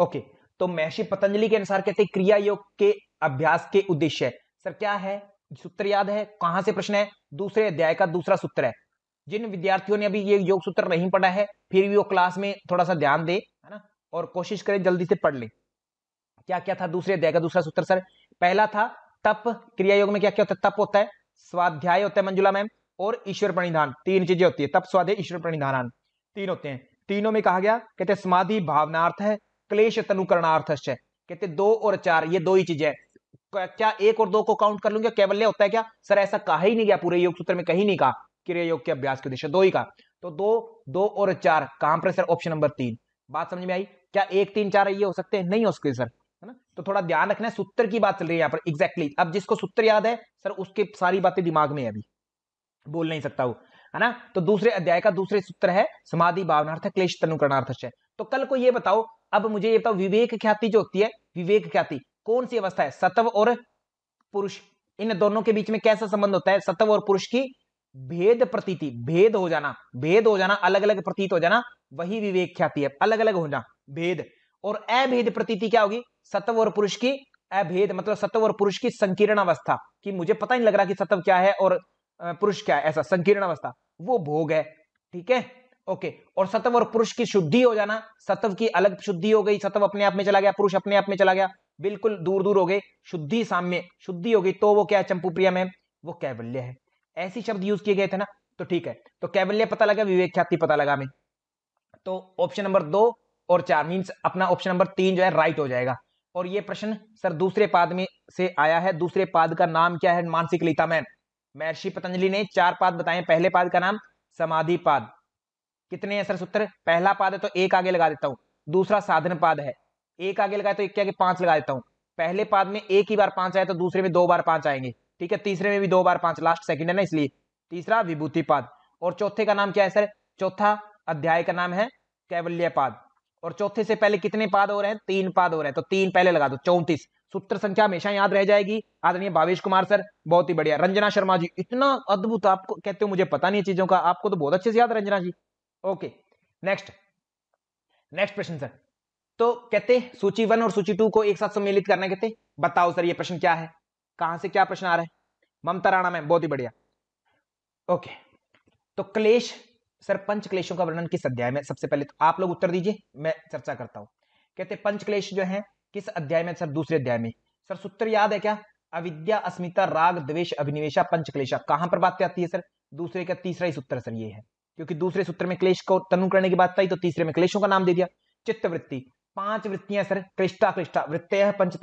Okay तो महर्षि पतंजलि के अनुसार कहते हैं क्रिया योग के अभ्यास के उद्देश्य सर क्या है सूत्र याद है कहां से प्रश्न है दूसरे अध्याय का दूसरा सूत्र है जिन विद्यार्थियों ने अभी ये योग सूत्र नहीं पढ़ा है फिर भी वो क्लास में थोड़ा सा ध्यान दे है ना और कोशिश करें जल्दी से पढ़ लें क्या क्या था दूसरे अध्याय का दूसरा सूत्र सर पहला था तप क्रिया योग में क्या क्या होता है तप होता है स्वाध्याय होता है मंजुला मैम और ईश्वर प्रणिधान तीन चीजें होती है तप स्वाध्याय ईश्वर प्रणिधान तीन होते हैं तीनों में कहा गया कहते हैं समाधि भावनार्थ है क्लेश तनुकरणार्थश्च कहते दो और चार ये दो ही चीजें हैं क्या एक और दो को काउंट कर लूंगा केवल होता है क्या सर ऐसा कहा ही नहीं गया पूरे योग सूत्र में कहीं नहीं कहा क्रिया योग के अभ्यास के उद्देश्य दो ही का तो दो दो और चार कहां पर सर ऑप्शन नंबर तीन बात समझ में आई क्या एक तीन चार ये हो सकते हैं नहीं हो सकते सर है ना तो थोड़ा ध्यान रखना है सूत्र की बात चल रही है यहाँ पर एग्जैक्टली exactly. अब जिसको सूत्र याद है सर उसकी सारी बातें दिमाग में है अभी बोल नहीं सकता वो है ना तो दूसरे अध्याय का दूसरे सूत्र है समाधि भावनार्थ क्लेश तनुकरणार्थ तो कल को ये बताओ अब मुझे ये बताओ विवेक ख्याति जो होती है विवेक ख्याति कौन सी अवस्था है सत्व और पुरुष इन दोनों के बीच में कैसा संबंध होता है सत्व और पुरुष की भेद प्रतीति भेद हो जाना भेद हो जाना अलग अलग प्रतीत हो जाना वही विवेक ख्याति है अलग अलग हो जाना भेद और अभेद प्रतीति क्या होगी सत्व और पुरुष की अभेद मतलब सत्व और पुरुष की संकीर्ण अवस्था कि मुझे पता नहीं लग रहा कि सत्व क्या है और पुरुष क्या है ऐसा संकीर्ण अवस्था वो भोग है ठीक है ओके और सत्व और पुरुष की शुद्धि हो जाना सत्व की अलग शुद्धि हो गई सत्व अपने आप में चला गया पुरुष अपने आप में चला गया बिल्कुल दूर दूर हो गए शुद्धि साम्य शुद्धि हो गई तो वो क्या चंपू प्रिया में वो कैबल्य है ऐसी शब्द यूज किए गए थे ना तो ठीक है तो कैबल्य पता लगा विवेक ख्याति पता लगा हमें तो ऑप्शन नंबर दो और चार मीन्स अपना ऑप्शन नंबर तीन जो है राइट हो जाएगा और ये प्रश्न सर दूसरे पाद में से आया है दूसरे पाद का नाम क्या है मानसिक लीता मैन महर्षि पतंजलि ने चार पाद बताए पहले पाद का नाम समाधि पाद कितने हैं सर सूत्र पहला पाद है तो एक आगे लगा देता हूँ दूसरा साधन पाद है एक आगे लगाए तो एक के आगे पांच लगा देता हूँ पहले पाद में एक ही बार पांच आए तो दूसरे में दो बार पांच आएंगे ठीक है तीसरे में भी दो बार पांच लास्ट सेकंड है ना इसलिए तीसरा विभूति पाद और चौथे का नाम क्या है सर चौथा अध्याय का नाम है कैवल्य पाद और चौथे से पहले कितने पाद हो रहे हैं तीन पाद हो रहे हैं तो तीन पहले लगा दो चौंतीस सूत्र संख्या हमेशा याद रह जाएगी आदरणीय भावेश कुमार सर बहुत ही बढ़िया रंजना शर्मा जी इतना अद्भुत आपको कहते हो मुझे पता नहीं चीजों का आपको तो बहुत अच्छे से याद Ranjana ji okay next next प्रश्न सर तो कहते सूची वन और सूची टू को एक साथ सम्मिलित करना कहते बताओ सर ये प्रश्न क्या है कहां से क्या प्रश्न आ रहा है ममता राणा में बहुत ही बढ़िया ओके तो क्लेश सर पंच क्लेशों का वर्णन किस अध्याय में सबसे पहले तो आप लोग उत्तर दीजिए मैं चर्चा करता हूं कहते पंच क्लेश जो है किस अध्याय में सर दूसरे अध्याय में सर सूत्र याद है क्या अविद्या अस्मिता राग अभिनिवेश अभिनिवेशा पंचक्लेशा कहां पर बात आती है सर दूसरे का तीसरा ही सूत्र सर ये है क्योंकि दूसरे सूत्र में क्लेश को तनु करने की बात आई तो तीसरे में क्लेशों का नाम दे दिया चित्त वृत्ति पांच वृत्तियां सर क्लिष्टा क्लिष्टा वृत्तय पंचत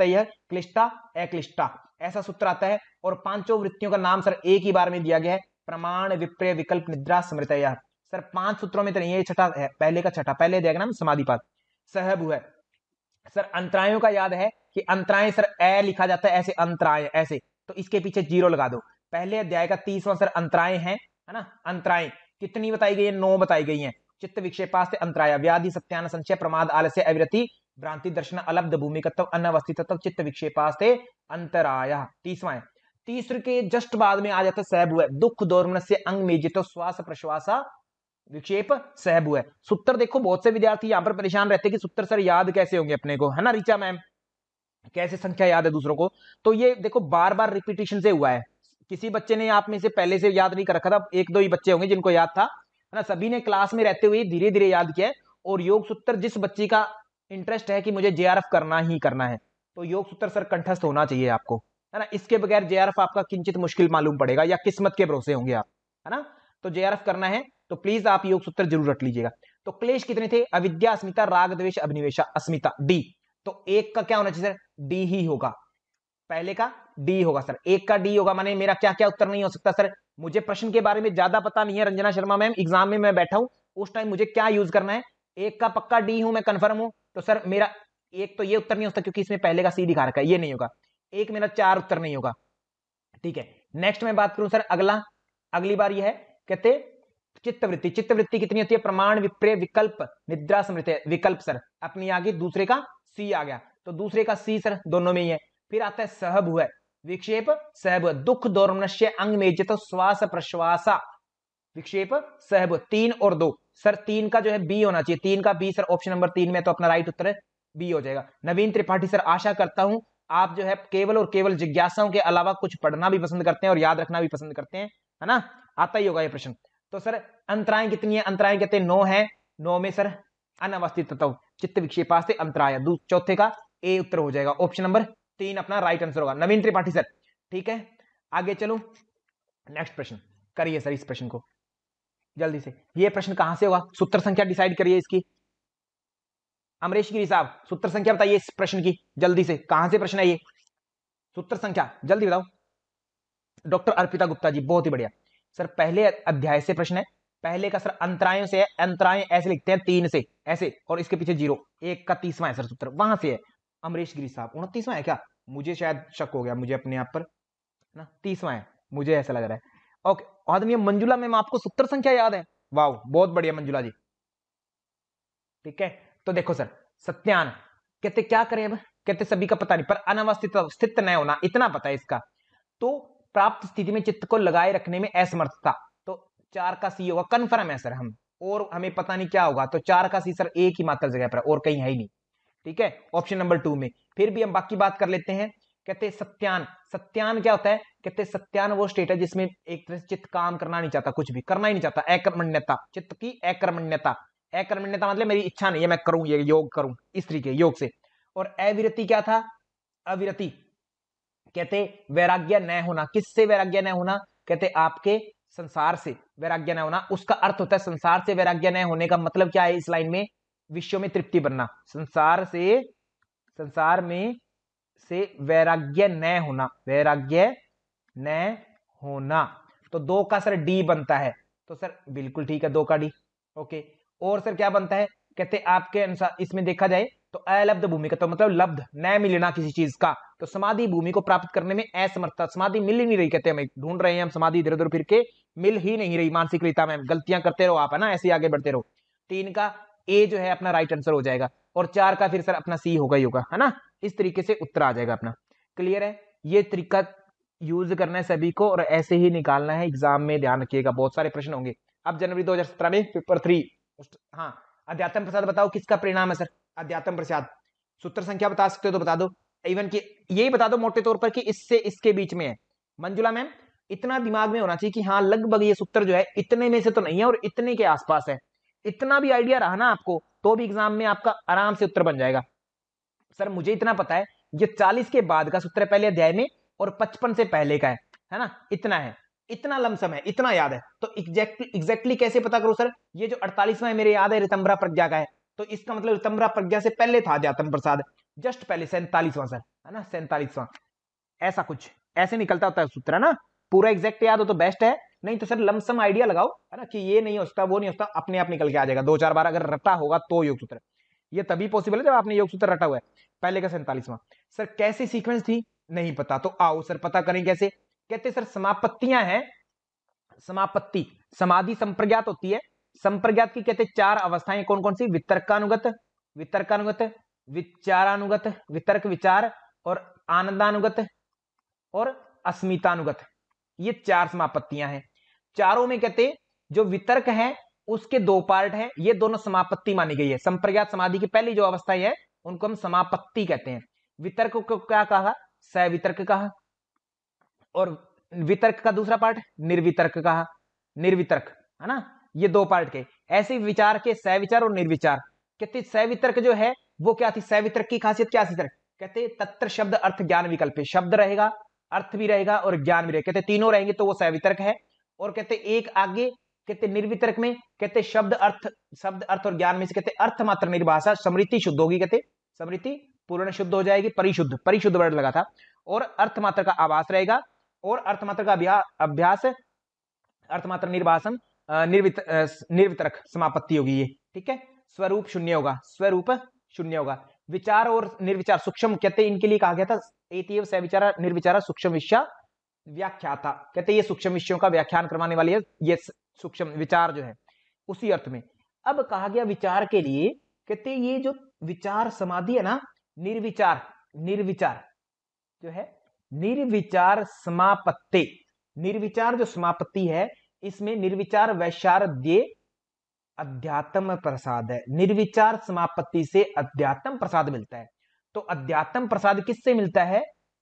क्लिष्टा अक्लिष्टा ऐसा सूत्र आता है और पांचों वृत्तियों का नाम सर एक ही बार में दिया गया है प्रमाण विप्रय विकल्प निद्रा स्मृतय सर पांच सूत्रों में तो नहीं है छठा है पहले का छठा पहले डायग्राम समाधिपात सहबु है सर अंतरायों का याद है कि अंतराय सर ए लिखा जाता है ऐसे अंतराय ऐसे तो इसके पीछे जीरो लगा दो पहले अध्याय का तीसरा सर अंतराय है है ना अंतराय कितनी बताई गई है नौ बताई गई है चित्त विक्षेपास्त अंतराय व्याधि सत्यान संचय प्रमाद आलस्य अविरति भ्रांति दर्शन अलब्ध भूमिकत्व अनवस्थितत्व चित्त विक्षेपास्त अंतराय तीसवा है तीसरे के जस्ट बाद में आ जाता है सहब है दुख दौर से अंग मेजित श्वास प्रश्वास विक्षेप सहब है सूत्र देखो बहुत से विद्यार्थी यहाँ पर परेशान रहते कि सूत्र सर याद कैसे होंगे अपने को है ना रिचा मैम कैसे संख्या याद है दूसरों को तो ये देखो बार बार रिपीटेशन से हुआ है किसी बच्चे ने आप में से पहले से याद नहीं कर रखा था एक दो ही बच्चे होंगे जिनको याद था है ना सभी ने क्लास में रहते हुए धीरे धीरे याद किया और योग सूत्र जिस बच्चे का इंटरेस्ट है कि मुझे जे करना ही करना है तो योग सूत्र सर कंठस्थ होना चाहिए आपको है ना इसके बगैर जे आपका किंचित मुश्किल मालूम पड़ेगा या किस्मत के भरोसे होंगे आप है ना तो जे करना है तो प्लीज आप योग सूत्र जरूर रख लीजिएगा तो क्लेश कितने थे अविद्या अस्मिता राग द्वेश अभिनिवेश अस्मिता डी तो एक का क्या होना चाहिए सर डी ही होगा पहले का डी होगा सर एक का डी होगा माने मेरा क्या क्या उत्तर नहीं हो सकता सर मुझे प्रश्न के बारे में ज्यादा पता नहीं है रंजना शर्मा मैम एग्जाम में मैं बैठा हूं उस टाइम मुझे क्या यूज करना है एक का पक्का डी हूं मैं कंफर्म हूं तो सर मेरा एक तो ये उत्तर नहीं हो सकता क्योंकि इसमें पहले का सी दिखा रखा है ये नहीं होगा एक मेरा चार उत्तर नहीं होगा ठीक है नेक्स्ट मैं बात करूं सर अगला अगली बार यह है कहते चित्तवृत्ति चित्तवृत्ति कितनी होती है प्रमाण विप्रय विकल्प निद्रा समृत विकल्प सर अपनी आगे दूसरे का सी आ गया तो दूसरे का सी सर दोनों में ही है फिर आता है सहब हुआ विक्षेप सहब दुख दौर्मनश्य अंग में जित श्वास प्रश्वासा विक्षेप सहब तीन और दो सर तीन का जो है बी होना चाहिए तीन का बी सर ऑप्शन नंबर तीन में तो अपना राइट उत्तर बी हो जाएगा नवीन त्रिपाठी सर आशा करता हूं आप जो है केवल और केवल जिज्ञासाओं के अलावा कुछ पढ़ना भी पसंद करते हैं और याद रखना भी पसंद करते हैं है ना आता ही होगा ये प्रश्न तो सर अंतराएं कितनी है अंतराएं कहते हैं नौ है नौ में सर अनवस्थित तत्व चित्त विक्षेपास्ते अंतराय चौथे का ए उत्तर हो जाएगा ऑप्शन नंबर तीन अपना राइट आंसर होगा नवीन त्रिपाठी सर ठीक है आगे चलो नेक्स्ट प्रश्न करिए सर इस प्रश्न को जल्दी से ये प्रश्न कहां से होगा सूत्र संख्या डिसाइड करिए इसकी अमरेश गिरी साहब सूत्र संख्या बताइए इस प्रश्न की जल्दी से कहां से प्रश्न है ये सूत्र संख्या जल्दी बताओ डॉक्टर अर्पिता गुप्ता जी बहुत ही बढ़िया सर पहले अध्याय से प्रश्न है पहले का सर अंतरायों से है अंतराय ऐसे लिखते हैं तीन से ऐसे और इसके पीछे जीरो एक का तीसवा है सर सूत्र वहां से है अमरीश गिरी साहब उनतीसवा है क्या मुझे शायद शक हो गया मुझे अपने आप पर ना तीसवा है मुझे ऐसा लग रहा है ओके आदमी मंजुला मैम आपको सत्तर संख्या याद है वाह बहुत बढ़िया मंजुला जी ठीक है तो देखो सर सत्यान कहते क्या करें अब कहते सभी का पता नहीं पर अनावस्थित स्थित न होना इतना पता है इसका तो प्राप्त स्थिति में चित्त को लगाए रखने में असमर्थता तो चार का सी होगा कन्फर्म है सर हम और हमें पता नहीं क्या होगा तो चार का सी सर एक ही मात्र जगह पर और कहीं है ही नहीं ठीक है ऑप्शन नंबर टू में फिर भी हम बाकी बात कर लेते हैं कहते सत्यान सत्यान क्या होता है कहते सत्यान वो स्टेट है जिसमें एक तरह से चित्त काम करना नहीं चाहता कुछ भी करना ही नहीं चाहता अकर्मण्यता चित्त की अक्रमण्यता अक्रमण्यता मतलब मेरी इच्छा नहीं है मैं करूं ये योग करूं इस तरीके योग से और अविरति क्या था अविरति कहते वैराग्य न होना किससे वैराग्य न होना कहते आपके संसार से वैराग्य न होना उसका अर्थ होता है संसार से वैराग्य न होने का मतलब क्या है इस लाइन में विश्व में तृप्ति बनना संसार से संसार में से वैराग्य न होना वैराग्य न होना तो दो का सर डी बनता है तो सर बिल्कुल ठीक है दो का डी ओके और सर क्या बनता है कहते आपके अनुसार इसमें देखा जाए तो अलब्ध भूमि का तो मतलब लब्ध न मिलना किसी चीज का तो समाधि भूमि को प्राप्त करने में असमर्थता समाधि मिल ही नहीं रही कहते हमें ढूंढ रहे हैं हम समाधि इधर उधर फिर के मिल ही नहीं रही मानसिक रीता में गलतियां करते रहो आप है ना ऐसे आगे बढ़ते रहो तीन का ए जो है अपना राइट आंसर हो जाएगा और चार का फिर सर अपना सी होगा ही होगा है ना इस तरीके से उत्तर आ जाएगा अपना क्लियर है ये तरीका यूज करना है सभी को और ऐसे ही निकालना है एग्जाम में ध्यान रखिएगा बहुत सारे प्रश्न होंगे अब जनवरी 2017 में पेपर थ्री हाँ अध्यात्म प्रसाद बताओ किसका परिणाम है सर अध्यात्म प्रसाद सूत्र संख्या बता सकते हो तो बता दो इवन की यही बता दो मोटे तौर पर कि इससे इसके बीच में है मंजुला मैम इतना दिमाग में होना चाहिए कि हाँ लगभग ये सूत्र जो है इतने में से तो नहीं है और इतने के आसपास है इतना भी आइडिया रहा ना आपको तो भी एग्जाम में आपका आराम से उत्तर बन जाएगा सर मुझे इतना पता है ये 40 के बाद का सूत्र पहले अध्याय में और 55 से पहले का है है ना इतना है इतना लमसम है इतना याद है तो एग्जैक्टली एग्जैक्टली कैसे पता करो सर ये जो अड़तालीसवा मेरे याद है रितंबरा प्रज्ञा का है तो इसका मतलब रितंबरा प्रज्ञा से पहले था जातम प्रसाद जस्ट पहले सैंतालीसवां सर है ना सैंतालीसवां ऐसा कुछ ऐसे निकलता होता है सूत्र है ना पूरा एग्जैक्ट याद हो तो बेस्ट है नहीं तो सर लमसम आइडिया लगाओ है ना कि ये नहीं होता वो नहीं होता अपने आप निकल के आ जाएगा दो चार बार अगर रटा होगा तो योग सूत्र ये तभी पॉसिबल है जब आपने योग सूत्र रटा हुआ है पहले का सैंतालीसवा सर कैसे सीक्वेंस थी नहीं पता तो आओ सर पता करें कैसे कहते सर समापत्तियां हैं समापत्ति समाधि संप्रज्ञात होती है संप्रज्ञात की कहते चार अवस्थाएं कौन कौन सी वितर्कानुगत वितर्कानुगत विचारानुगत वितर्क विचार और आनंदानुगत और अस्मितानुगत ये चार समापत्तियां हैं चारों में कहते जो वितर्क है उसके दो पार्ट है ये दोनों समापत्ति मानी गई है संप्रज्ञात समाधि की पहली जो अवस्था है उनको हम समापत्ति कहते हैं वितर्क को क्या कहा सवितर्क कहा और वितर्क का दूसरा पार्ट निर्वितर्क कहा निर्वितर्क है ना ये दो पार्ट के ऐसे विचार के सविचार और निर्विचार कहते सवितर्क जो है वो क्या थी सवितर्क की खासियत क्या थी कहते तत्र शब्द अर्थ ज्ञान विकल्प शब्द रहेगा अर्थ भी रहेगा और ज्ञान भी रहेगा कहते तीनों रहेंगे तो वो सवितर्क है और कहते एक आगे कहते निर्वितरक में कहते शब्द अर्थ शब्द अर्थ और ज्ञान में से कहते अर्थ मात्र निर्भाषा समृति शुद्ध होगी कहते समृति पूर्ण शुद्ध हो जाएगी परिशुद्ध परिशुद्ध वर्ड लगा था और अर्थ मात्र का आवास रहेगा और अर्थ मात्र का अभ्यास अर्थ मात्र निर्भाषण निर्वित निर्वितरक समापत्ति होगी ये ठीक है स्वरूप शून्य होगा स्वरूप शून्य होगा विचार और निर्विचार सूक्ष्म कहते इनके लिए कहा गया था एतीव सविचारा निर्विचारा सूक्ष्म विषया व्याख्याता कहते हैं ये सूक्ष्म विषयों का व्याख्यान करवाने वाली है ये सूक्ष्म विचार जो है उसी अर्थ में अब कहा गया विचार के लिए कहते ये जो विचार समाधि है ना निर्विचार निर्विचार जो है निर्विचार समापत्ति निर्विचार जो समापत्ति है इसमें निर्विचार वैशारद्य अध्यात्म प्रसाद है निर्विचार समापत्ति से अध्यात्म प्रसाद मिलता है तो अध्यात्म प्रसाद किससे मिलता है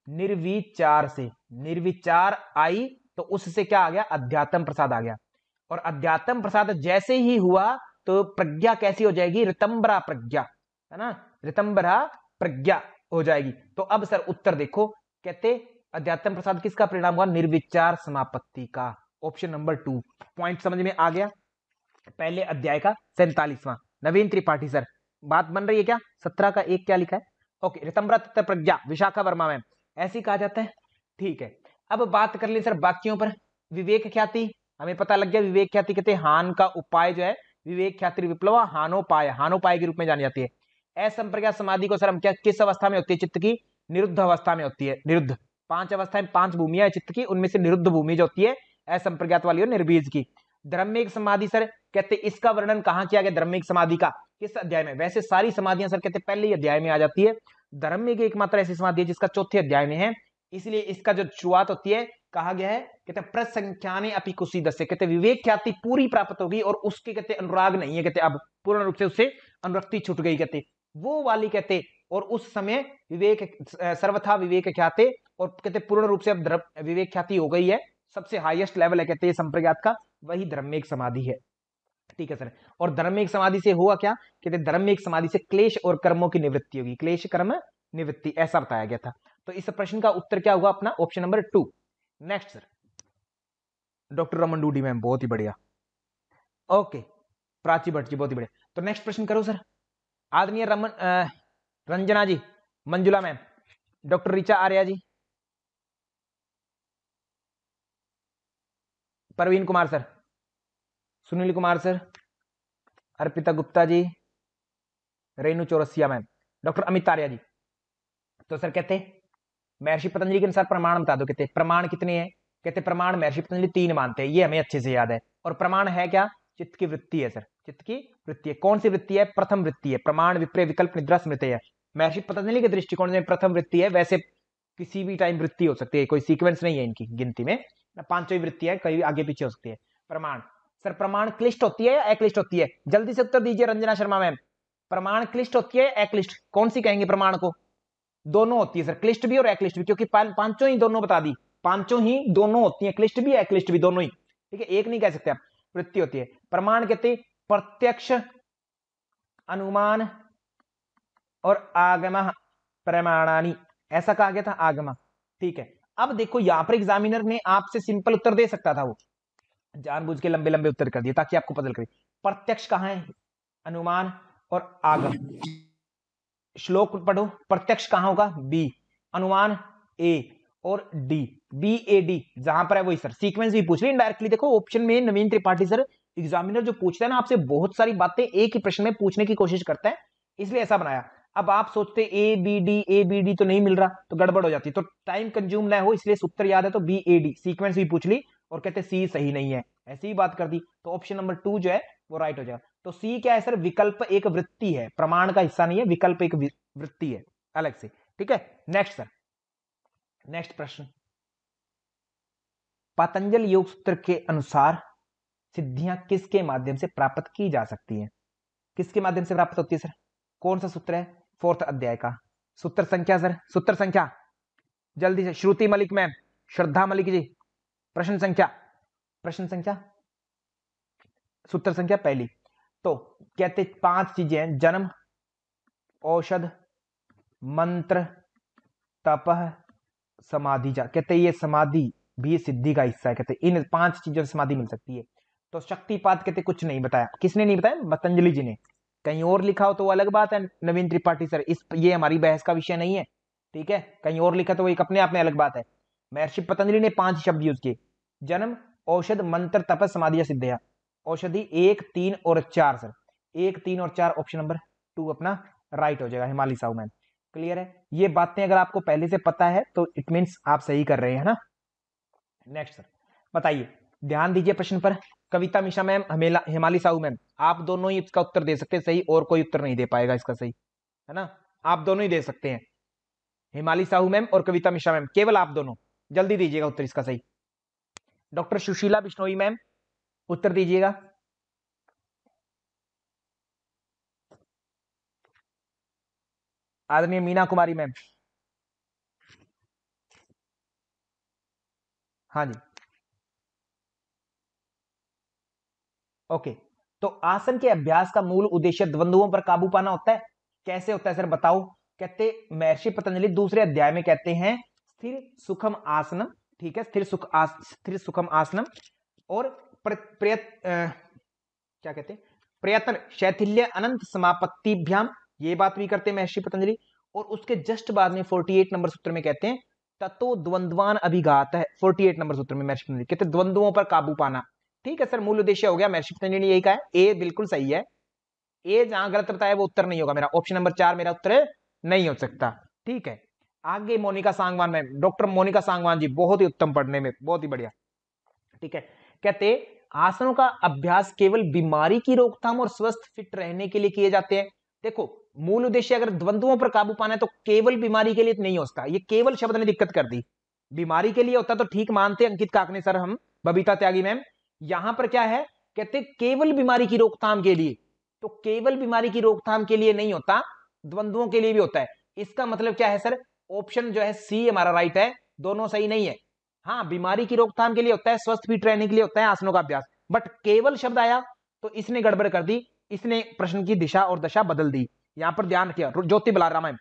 निर्विचार से निर्विचार आई तो उससे क्या आ गया अध्यात्म प्रसाद आ गया और अध्यात्म प्रसाद जैसे ही हुआ तो प्रज्ञा कैसी हो जाएगी रितंबरा प्रज्ञा है ना रितंबरा प्रज्ञा हो जाएगी तो अब सर उत्तर देखो कहते अध्यात्म प्रसाद किसका परिणाम हुआ निर्विचार समापत्ति का ऑप्शन नंबर टू पॉइंट समझ में आ गया पहले अध्याय का सैंतालीसवां नवीन त्रिपाठी सर बात बन रही है क्या सत्रह का एक क्या लिखा है ओके रितंबरा तत्व प्रज्ञा विशाखा वर्मा मैम ऐसे कहा जाता है ठीक है अब बात कर ले सर बाकियों पर विवेक ख्याति हमें पता लग गया विवेक ख्याति कहते हैं हान का उपाय जो है विवेक ख्याति विप्लव हानोपाय हानोपाय के रूप में जानी जाती है असंप्रज्ञा समाधि को सर हम क्या किस अवस्था में होती है चित्त की निरुद्ध अवस्था में होती है निरुद्ध पांच अवस्थाएं पांच भूमिया चित्त की उनमें से निरुद्ध भूमि जो होती है असंप्रज्ञात वाली और निर्बीज की धर्मिक समाधि सर कहते इसका वर्णन कहाँ किया गया धर्मिक समाधि का किस अध्याय में वैसे सारी समाधियां सर कहते पहले ही अध्याय में आ जाती है धर्म की एकमात्र ऐसी समाधि है जिसका चौथे अध्याय में है इसलिए इसका जो शुरुआत होती है कहा गया है कहते प्रसंख्या प्रसंख्याने अपी कुशी दस कहते विवेक ख्याति पूरी प्राप्त होगी और उसके कहते अनुराग नहीं है कहते अब पूर्ण रूप से उससे अनुरक्ति छूट गई कहते वो वाली कहते और उस समय विवेक सर्वथा विवेक ख्याते और कहते पूर्ण रूप से अब विवेक ख्याति हो गई है सबसे हाईएस्ट लेवल है कहते हैं संप्रज्ञात का वही धर्म में एक समाधि है ठीक है सर और धर्म एक समाधि से हुआ क्या कहते धर्म एक समाधि से क्लेश और कर्मों की निवृत्ति होगी क्लेश कर्म निवृत्ति ऐसा बताया गया था तो इस प्रश्न का उत्तर क्या हुआ अपना option number two next sir doctor Raman Dudi ma'am बहुत ही बढ़िया ओके प्राची भट्ट जी बहुत ही बढ़िया तो नेक्स्ट प्रश्न करो सर आदमी Raman Ranjana ji Manjula ma'am doctor Richa Arya ji Parveen Kumar sir Sunil Kumar sir Arpita Gupta ji Renu Chaurasia ma'am doctor Amit Arya ji तो सर कहते महर्षि पतंजलि के अनुसार प्रमाण बता दो कहते प्रमाण कितने हैं कहते प्रमाण महर्षि पतंजलि तीन मानते हैं ये हमें अच्छे से याद है और प्रमाण है क्या चित्त की वृत्ति है सर चित्त की वृत्ति है कौन सी वृत्ति है प्रथम वृत्ति है प्रमाण विप्रय विकल्प निद्रा स्मृति है महर्षि पतंजलि के दृष्टिकोण में प्रथम वृत्ति है वैसे किसी भी टाइम वृत्ति हो सकती है कोई सीक्वेंस नहीं है इनकी गिनती में पांचवी वृत्ति है कई आगे पीछे हो सकती है प्रमाण सर प्रमाण क्लिष्ट होती है या एकलिष्ट होती है जल्दी से उत्तर दीजिए रंजना शर्मा मैम प्रमाण क्लिष्ट होती है एक्लिष्ट कौन सी कहेंगे प्रमाण को दोनों होती है सर क्लिष्ट भी और एक्लिष्ट भी क्योंकि पांचों ही दोनों बता दी पांचों ही दोनों होती है क्लिष्ट भी एक्लिष्ट भी दोनों ही ठीक है एक नहीं कह सकते आप वृत्ति होती है प्रमाण कहते प्रत्यक्ष अनुमान और आगमा प्रमाणानी ऐसा कहा गया था आगमा ठीक है अब देखो यहां पर एग्जामिनर ने आपसे सिंपल उत्तर दे सकता था वो जानबूझ के लंबे लंबे उत्तर कर दिए ताकि आपको पता करे प्रत्यक्ष कहाँ है अनुमान और आगम श्लोक पढ़ो प्रत्यक्ष कहा होगा बी अनुमान ए और डी बी ए डी जहां पर है वही सर सीक्वेंस भी पूछ रहे इंडायरेक्टली देखो ऑप्शन में नवीन त्रिपाठी सर एग्जामिनर जो पूछता है ना आपसे बहुत सारी बातें एक ही प्रश्न में पूछने की कोशिश करता है इसलिए ऐसा बनाया अब आप सोचते A B D A B D तो नहीं मिल रहा तो गड़बड़ हो जाती तो टाइम कंज्यूम ना हो इसलिए उत्तर याद है तो बी ए डी सीक्वेंस भी पूछ ली और कहते सी सही नहीं है ऐसी ही बात कर दी तो ऑप्शन नंबर टू जो है वो राइट हो जाएगा तो सी क्या है सर विकल्प एक वृत्ति है प्रमाण का हिस्सा नहीं है विकल्प एक वृत्ति है अलग से ठीक है नेक्स्ट सर नेक्स्ट प्रश्न पतंजल योग सूत्र के अनुसार सिद्धियां किसके माध्यम से प्राप्त की जा सकती है किसके माध्यम से प्राप्त होती है सर कौन सा सूत्र है फोर्थ अध्याय का सूत्र संख्या सर सूत्र संख्या जल्दी से श्रुति मलिक मैम श्रद्धा मलिक जी प्रश्न संख्या प्रश्न संख्या सूत्र संख्या पहली तो कहते पांच चीजें हैं जन्म औषध मंत्र तपह समाधि जा कहते ये समाधि भी सिद्धि का हिस्सा है कहते इन पांच चीजों से समाधि मिल सकती है तो शक्तिपात कहते कुछ नहीं बताया किसने नहीं बताया पतंजलि जी ने कहीं और लिखा हो तो वो अलग बात है नवीन त्रिपाठी सर इस ये हमारी बहस का विषय नहीं है ठीक है कहीं और लिखा तो वो एक अपने आप में अलग बात है महर्षि पतंजलि ने पांच शब्द यूज किए जन्म औषध मंत्र तप समाधि या औषधि एक तीन और चार सर एक तीन और चार ऑप्शन नंबर टू अपना राइट हो जाएगा हिमालय साहू मैन क्लियर है ये बातें अगर आपको पहले से पता है तो इट मीन आप सही कर रहे हैं ना नेक्स्ट सर बताइए ध्यान दीजिए प्रश्न पर कविता मिश्रा मैम हिमाली साहू मैम आप दोनों ही इसका उत्तर दे सकते हैं सही और कोई उत्तर नहीं दे पाएगा इसका सही है ना आप दोनों ही दे सकते हैं हिमाली साहू मैम और कविता मिश्रा मैम केवल आप दोनों जल्दी दीजिएगा उत्तर इसका सही डॉक्टर सुशीला बिश्नोई मैम उत्तर दीजिएगा आदरणीय मीना कुमारी मैम हाँ जी ओके तो आसन के अभ्यास का मूल उद्देश्य द्वंद्वों पर काबू पाना होता है कैसे होता है सर बताओ कहते महर्षि पतंजलि दूसरे अध्याय में कहते हैं स्थिर सुखम आसन ठीक है स्थिर सुख स्थिर सुखम आसन और प्रयत क्या कहते हैं प्रयत्न शैथिल्य अनंत समापत्ति भ्याम ये बात भी करते हैं महर्षि पतंजलि और उसके जस्ट बाद में 48 नंबर सूत्र में कहते हैं तत्व द्वंद्वान अभिघात है 48 नंबर सूत्र में महर्षि पतंजलि कहते द्वंद्वों पर काबू पाना ठीक है सर मूल उद्देश्य हो गया महर्षि पतंजलि ने यही कहा ए बिल्कुल सही है ए जहां गलत बताया वो उत्तर नहीं होगा मेरा ऑप्शन नंबर चार मेरा उत्तर नहीं हो सकता ठीक है आगे मोनिका सांगवान मैम डॉक्टर मोनिका सांगवान जी बहुत ही उत्तम पढ़ने में बहुत ही बढ़िया ठीक है कहते आसनों का अभ्यास केवल बीमारी की रोकथाम और स्वस्थ फिट रहने के लिए किए जाते हैं देखो मूल उद्देश्य अगर द्वंद्वों पर काबू पाना है तो केवल बीमारी के लिए नहीं हो सकता ये केवल शब्द ने दिक्कत कर दी बीमारी के लिए होता तो ठीक मानते अंकित काकने सर हम बबीता त्यागी मैम यहां पर क्या है कहते केवल बीमारी की रोकथाम के लिए तो केवल बीमारी की रोकथाम के लिए नहीं होता द्वंद्वों के लिए भी होता है इसका मतलब क्या है सर ऑप्शन जो है सी हमारा राइट है दोनों सही नहीं है हाँ बीमारी की रोकथाम के लिए होता है स्वस्थ फिट रहने के लिए होता है आसनों का अभ्यास बट केवल शब्द आया तो इसने गड़बड़ कर दी इसने प्रश्न की दिशा और दशा बदल दी यहाँ पर ध्यान रखिए ज्योति बलाराम मैम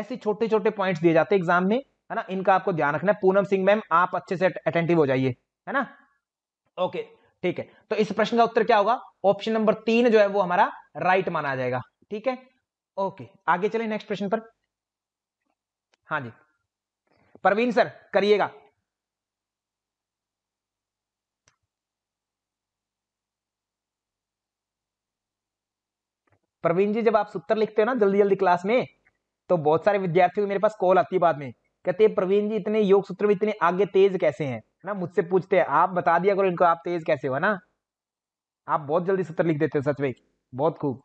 ऐसे छोटे छोटे पॉइंट्स दिए जाते एग्जाम में है ना इनका आपको ध्यान रखना है पूनम सिंह मैम आप अच्छे से अटेंटिव हो जाइए है ना ओके ठीक है तो इस प्रश्न का उत्तर क्या होगा ऑप्शन नंबर तीन जो है वो हमारा राइट माना जाएगा ठीक है ओके आगे चले नेक्स्ट प्रश्न पर हाँ जी परवीन सर करिएगा प्रवीण जी जब आप सूत्र लिखते हो ना जल्दी जल्दी क्लास में तो बहुत सारे विद्यार्थियों मेरे पास कॉल आती है बाद में कहते हैं प्रवीण जी इतने योग सूत्र में इतने आगे तेज कैसे हैं ना मुझसे पूछते हैं आप बता दिया करो इनको आप तेज कैसे हो ना आप बहुत जल्दी सूत्र लिख देते हो सच में बहुत खूब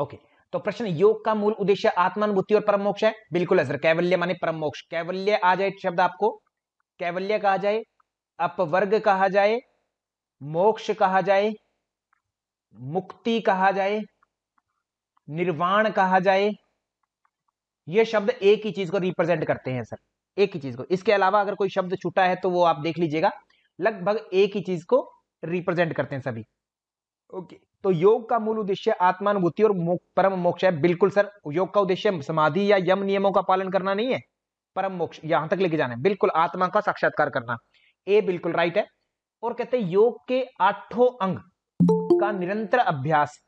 ओके तो प्रश्न योग का मूल उद्देश्य आत्मानुभूति और परम मोक्ष है बिल्कुल है सर कैवल्य माने परम मोक्ष कैवल्य आ जाए शब्द आपको कैवल्य कहा जाए अपवर्ग कहा जाए मोक्ष कहा जाए मुक्ति कहा जाए निर्वाण कहा जाए ये शब्द एक ही चीज को रिप्रेजेंट करते हैं सर एक ही चीज को इसके अलावा अगर कोई शब्द छूटा है तो वो आप देख लीजिएगा लगभग एक ही चीज को रिप्रेजेंट करते हैं सभी ओके तो योग का मूल उद्देश्य आत्मानुभूति और परम मोक्ष है बिल्कुल सर योग का उद्देश्य समाधि या यम नियमों का पालन करना नहीं है परम मोक्ष यहां तक लेके जाना है बिल्कुल आत्मा का साक्षात्कार करना ए बिल्कुल राइट है और कहते हैं योग के आठों अंग का निरंतर अभ्यास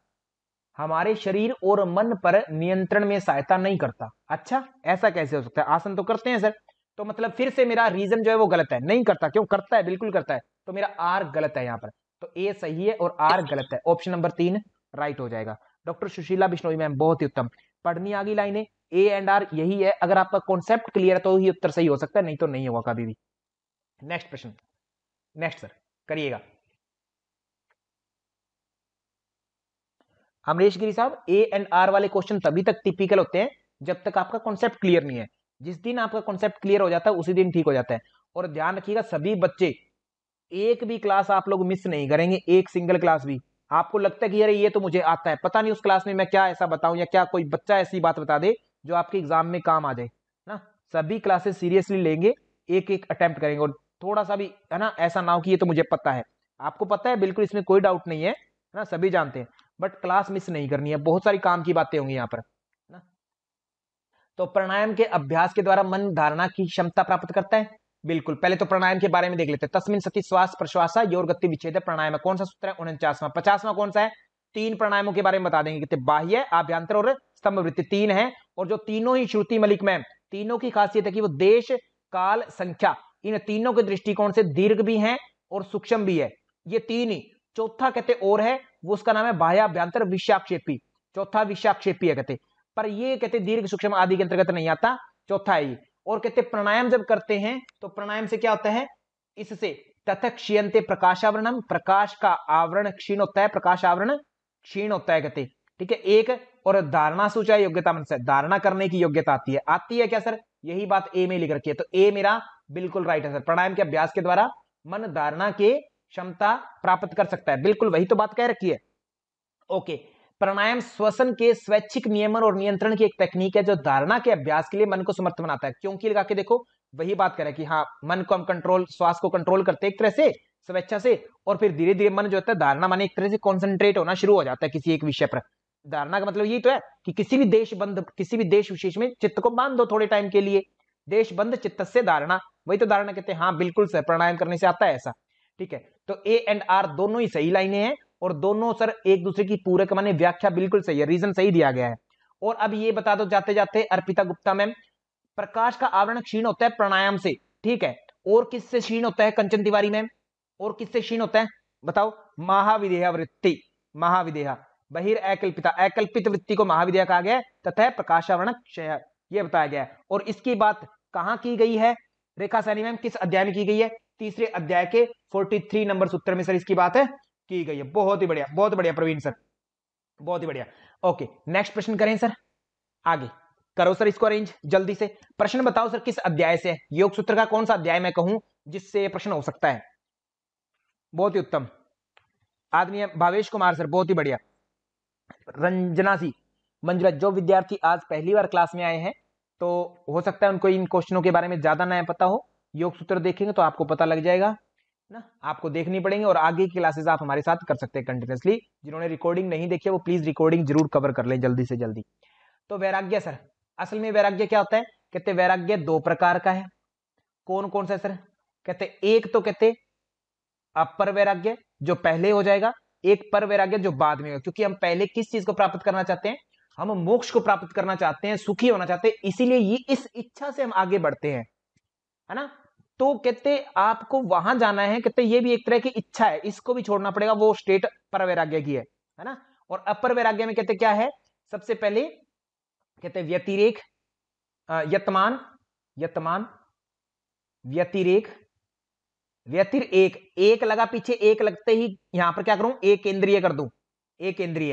हमारे शरीर और मन पर नियंत्रण में सहायता नहीं करता अच्छा ऐसा कैसे हो सकता है आसन तो करते हैं सर तो मतलब फिर से मेरा रीजन जो है वो गलत है नहीं करता क्यों करता है बिल्कुल करता है तो मेरा आर गलत है यहाँ पर तो ए सही है और आर गलत है ऑप्शन नंबर तीन राइट हो जाएगा डॉक्टर सुशीला बिश्नोई मैम बहुत ही उत्तम पढ़नी आगे लाइने ए एंड आर यही है अगर आपका कॉन्सेप्ट क्लियर है तो ही उत्तर सही हो सकता है नहीं तो नहीं होगा कभी भी नेक्स्ट प्रश्न नेक्स्ट सर करिएगा अमरीश गिरी साहब ए एंड आर वाले क्वेश्चन तभी तक टिपिकल होते हैं जब तक आपका कॉन्सेप्ट क्लियर नहीं है जिस दिन आपका कॉन्सेप्ट क्लियर हो जाता है उसी दिन ठीक हो जाता है और ध्यान रखिएगा सभी बच्चे एक भी क्लास आप लोग मिस नहीं करेंगे एक सिंगल क्लास भी आपको लगता है कि अरे ये तो मुझे आता है पता नहीं उस क्लास में मैं क्या ऐसा बताऊं या क्या कोई बच्चा ऐसी बात बता दे जो आपके एग्जाम में काम आ जाए ना सभी क्लासेस सीरियसली लेंगे एक एक अटेम्प्ट करेंगे और थोड़ा सा भी है ना ऐसा ना हो कि ये तो मुझे पता है आपको पता है बिल्कुल इसमें कोई डाउट नहीं है ना सभी जानते हैं बट क्लास मिस नहीं करनी है बहुत सारी काम की बातें होंगी यहाँ पर ना तो प्राणायाम के अभ्यास के द्वारा मन धारणा की क्षमता प्राप्त करता है बिल्कुल पहले तो प्राणायाम के बारे में देख लेते हैं तस्मिन सती श्वास प्रश्वास योर गति विच्छेद प्राणायाम कौन सा सूत्र है उनचासवा पचासवा कौन सा है तीन प्राणायामों के बारे में बता देंगे कितने बाह्य आभ्यंतर और स्तंभ वृत्ति तीन है और जो तीनों ही श्रुति मलिक में तीनों की खासियत है कि वो देश काल संख्या इन तीनों के दृष्टिकोण से दीर्घ भी हैं और सूक्ष्म भी है ये तीन ही चौथा कहते और है वो उसका नाम है बाह्याभ्यंतर विषाक्षेपी चौथा विषाक्षेपी है कहते पर ये कहते दीर्घ सूक्ष्म आदि के अंतर्गत नहीं आता चौथा है ये और कहते प्राणायाम जब करते हैं तो प्राणायाम से क्या होता है इससे तथक क्षीयते प्रकाशावरणम प्रकाश का आवरण क्षीण होता है प्रकाश आवरण क्षीण होता है कहते ठीक है एक और धारणा सूचा योग्यता मन से धारणा करने की योग्यता आती है आती है क्या सर यही बात ए में लिख रखी है तो ए मेरा बिल्कुल राइट है सर प्राणायाम के अभ्यास के द्वारा मन धारणा के क्षमता प्राप्त कर सकता है बिल्कुल वही तो बात कह रखी है ओके प्राणायाम श्वसन के स्वैच्छिक नियमन और नियंत्रण की एक तकनीक है जो धारणा के अभ्यास के लिए मन को समर्थ बनाता है क्योंकि लगा के देखो वही बात करें कि हाँ मन को हम कंट्रोल श्वास को कंट्रोल करते एक तरह से स्वेच्छा से और फिर धीरे धीरे मन जो होता है धारणा माने एक तरह से कॉन्सेंट्रेट होना शुरू हो जाता है किसी एक विषय पर धारणा का मतलब यही तो है कि किसी भी देश बंद किसी भी देश विशेष में चित्त को बांध दो थोड़े टाइम के लिए देश बंद चित्त से धारणा वही तो धारणा कहते हैं हाँ बिल्कुल सर प्राणायाम करने से आता है ऐसा ठीक है तो ए एंड आर दोनों ही सही लाइने हैं और दोनों सर एक दूसरे की पूरक माने व्याख्या बिल्कुल सही है रीजन सही दिया गया है और अब ये बता दो जाते जाते अर्पिता गुप्ता मैम प्रकाश का आवरण क्षीण होता है प्राणायाम से ठीक है और किससे क्षीण होता है कंचन तिवारी मैम और किससे क्षीण होता है बताओ महाविदेहा वृत्ति महाविदेहा बहिर अकल्पिता अकल्पित वृत्ति को महाविद्या कहा गया तथा तथा आवरण क्षय ये बताया गया और इसकी बात कहां की गई है रेखा सैनी मैम किस अध्याय में की गई है तीसरे अध्याय के 43 नंबर सूत्र में सर इसकी बात है की गई है बहुत ही बढ़िया बहुत बढ़िया प्रवीण सर बहुत ही बढ़िया ओके नेक्स्ट प्रश्न करें सर आगे करो सर इसको अरेंज जल्दी से प्रश्न बताओ सर किस अध्याय से है योग सूत्र का कौन सा अध्याय मैं कहूं जिससे प्रश्न हो सकता है बहुत ही उत्तम आदमी भावेश कुमार सर बहुत ही बढ़िया रंजना सी मंजुरा जो विद्यार्थी आज पहली बार क्लास में आए हैं तो हो सकता है उनको इन क्वेश्चनों के बारे में ज्यादा नया पता हो योग सूत्र देखेंगे तो आपको पता लग जाएगा ना आपको देखनी पड़ेंगे और आगे की क्लासेस आप हमारे साथ कर सकते हैं कंटिन्यूसली जिन्होंने रिकॉर्डिंग नहीं देखी है वो प्लीज रिकॉर्डिंग जरूर कवर कर लें जल्दी से जल्दी तो वैराग्य सर असल में वैराग्य क्या होता है कहते वैराग्य दो प्रकार का है कौन कौन सा सर कहते एक तो कहते अपर वैराग्य जो पहले हो जाएगा एक पर वैराग्य जो बाद में होगा क्योंकि हम पहले किस चीज को प्राप्त करना चाहते हैं हम मोक्ष को प्राप्त करना चाहते हैं सुखी होना चाहते हैं इसीलिए ये इस इच्छा से हम आगे बढ़ते हैं है ना तो कहते आपको वहां जाना है कहते ये भी एक तरह की इच्छा है इसको भी छोड़ना पड़ेगा वो स्टेट पर वैराग्य की है है ना और अपर वैराग्य में कहते क्या है सबसे पहले कहते व्यतिरेक यतमान यतमान व्यतिरेक व्यतिर एक एक लगा पीछे एक लगते ही यहां पर क्या करूं एक केंद्रीय कर दू एक केंद्रीय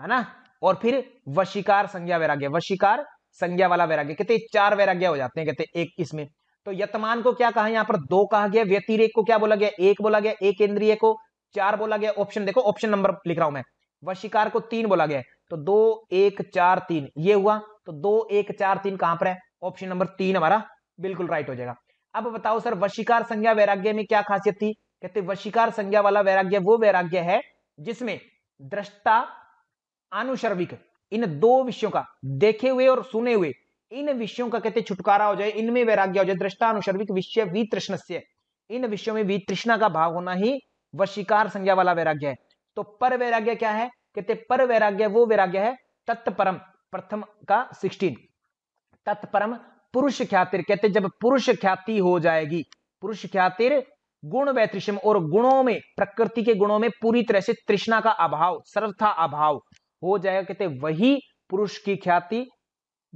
है ना और फिर वशिकार संज्ञा वैराग्य वशिकार संज्ञा वाला वैराग्य कहते चार वैराग्य हो जाते हैं कहते एक इसमें तो यतमान को क्या कहा यहां पर दो कहा गया व्यतिरेक को क्या बोला गया एक बोला गया एक इंद्रिय को चार बोला गया ऑप्शन देखो ऑप्शन नंबर लिख रहा हूं मैं वशिकार को तीन बोला गया तो दो एक चार तीन ये हुआ तो दो एक चार तीन कहां पर है ऑप्शन नंबर तीन हमारा बिल्कुल राइट हो जाएगा अब बताओ सर वशिकार संज्ञा वैराग्य में क्या खासियत थी कहते वशिकार संज्ञा वाला वैराग्य वो वैराग्य है जिसमें दृष्टा अनुसर्विक इन दो विषयों का देखे हुए और सुने हुए इन विषयों का कहते छुटकारा हो जाए इनमें वैराग्य हो जाए दृष्टानुसर्विक विषय वितृष्ण से इन विषयों में वितृष्णा का भाव होना ही वशिकार संज्ञा वाला वैराग्य है तो पर वैराग्य क्या है कहते पर वैराग्य वो वैराग्य है तत्परम प्रथम का सिक्सटीन तत्परम पुरुष ख्यातिर कहते जब पुरुष ख्याति हो जाएगी पुरुष ख्यातिर गुण वैतृषम और गुणों में प्रकृति के गुणों में पूरी तरह से तृष्णा का अभाव सर्वथा अभाव हो जाएगा कहते वही पुरुष की ख्याति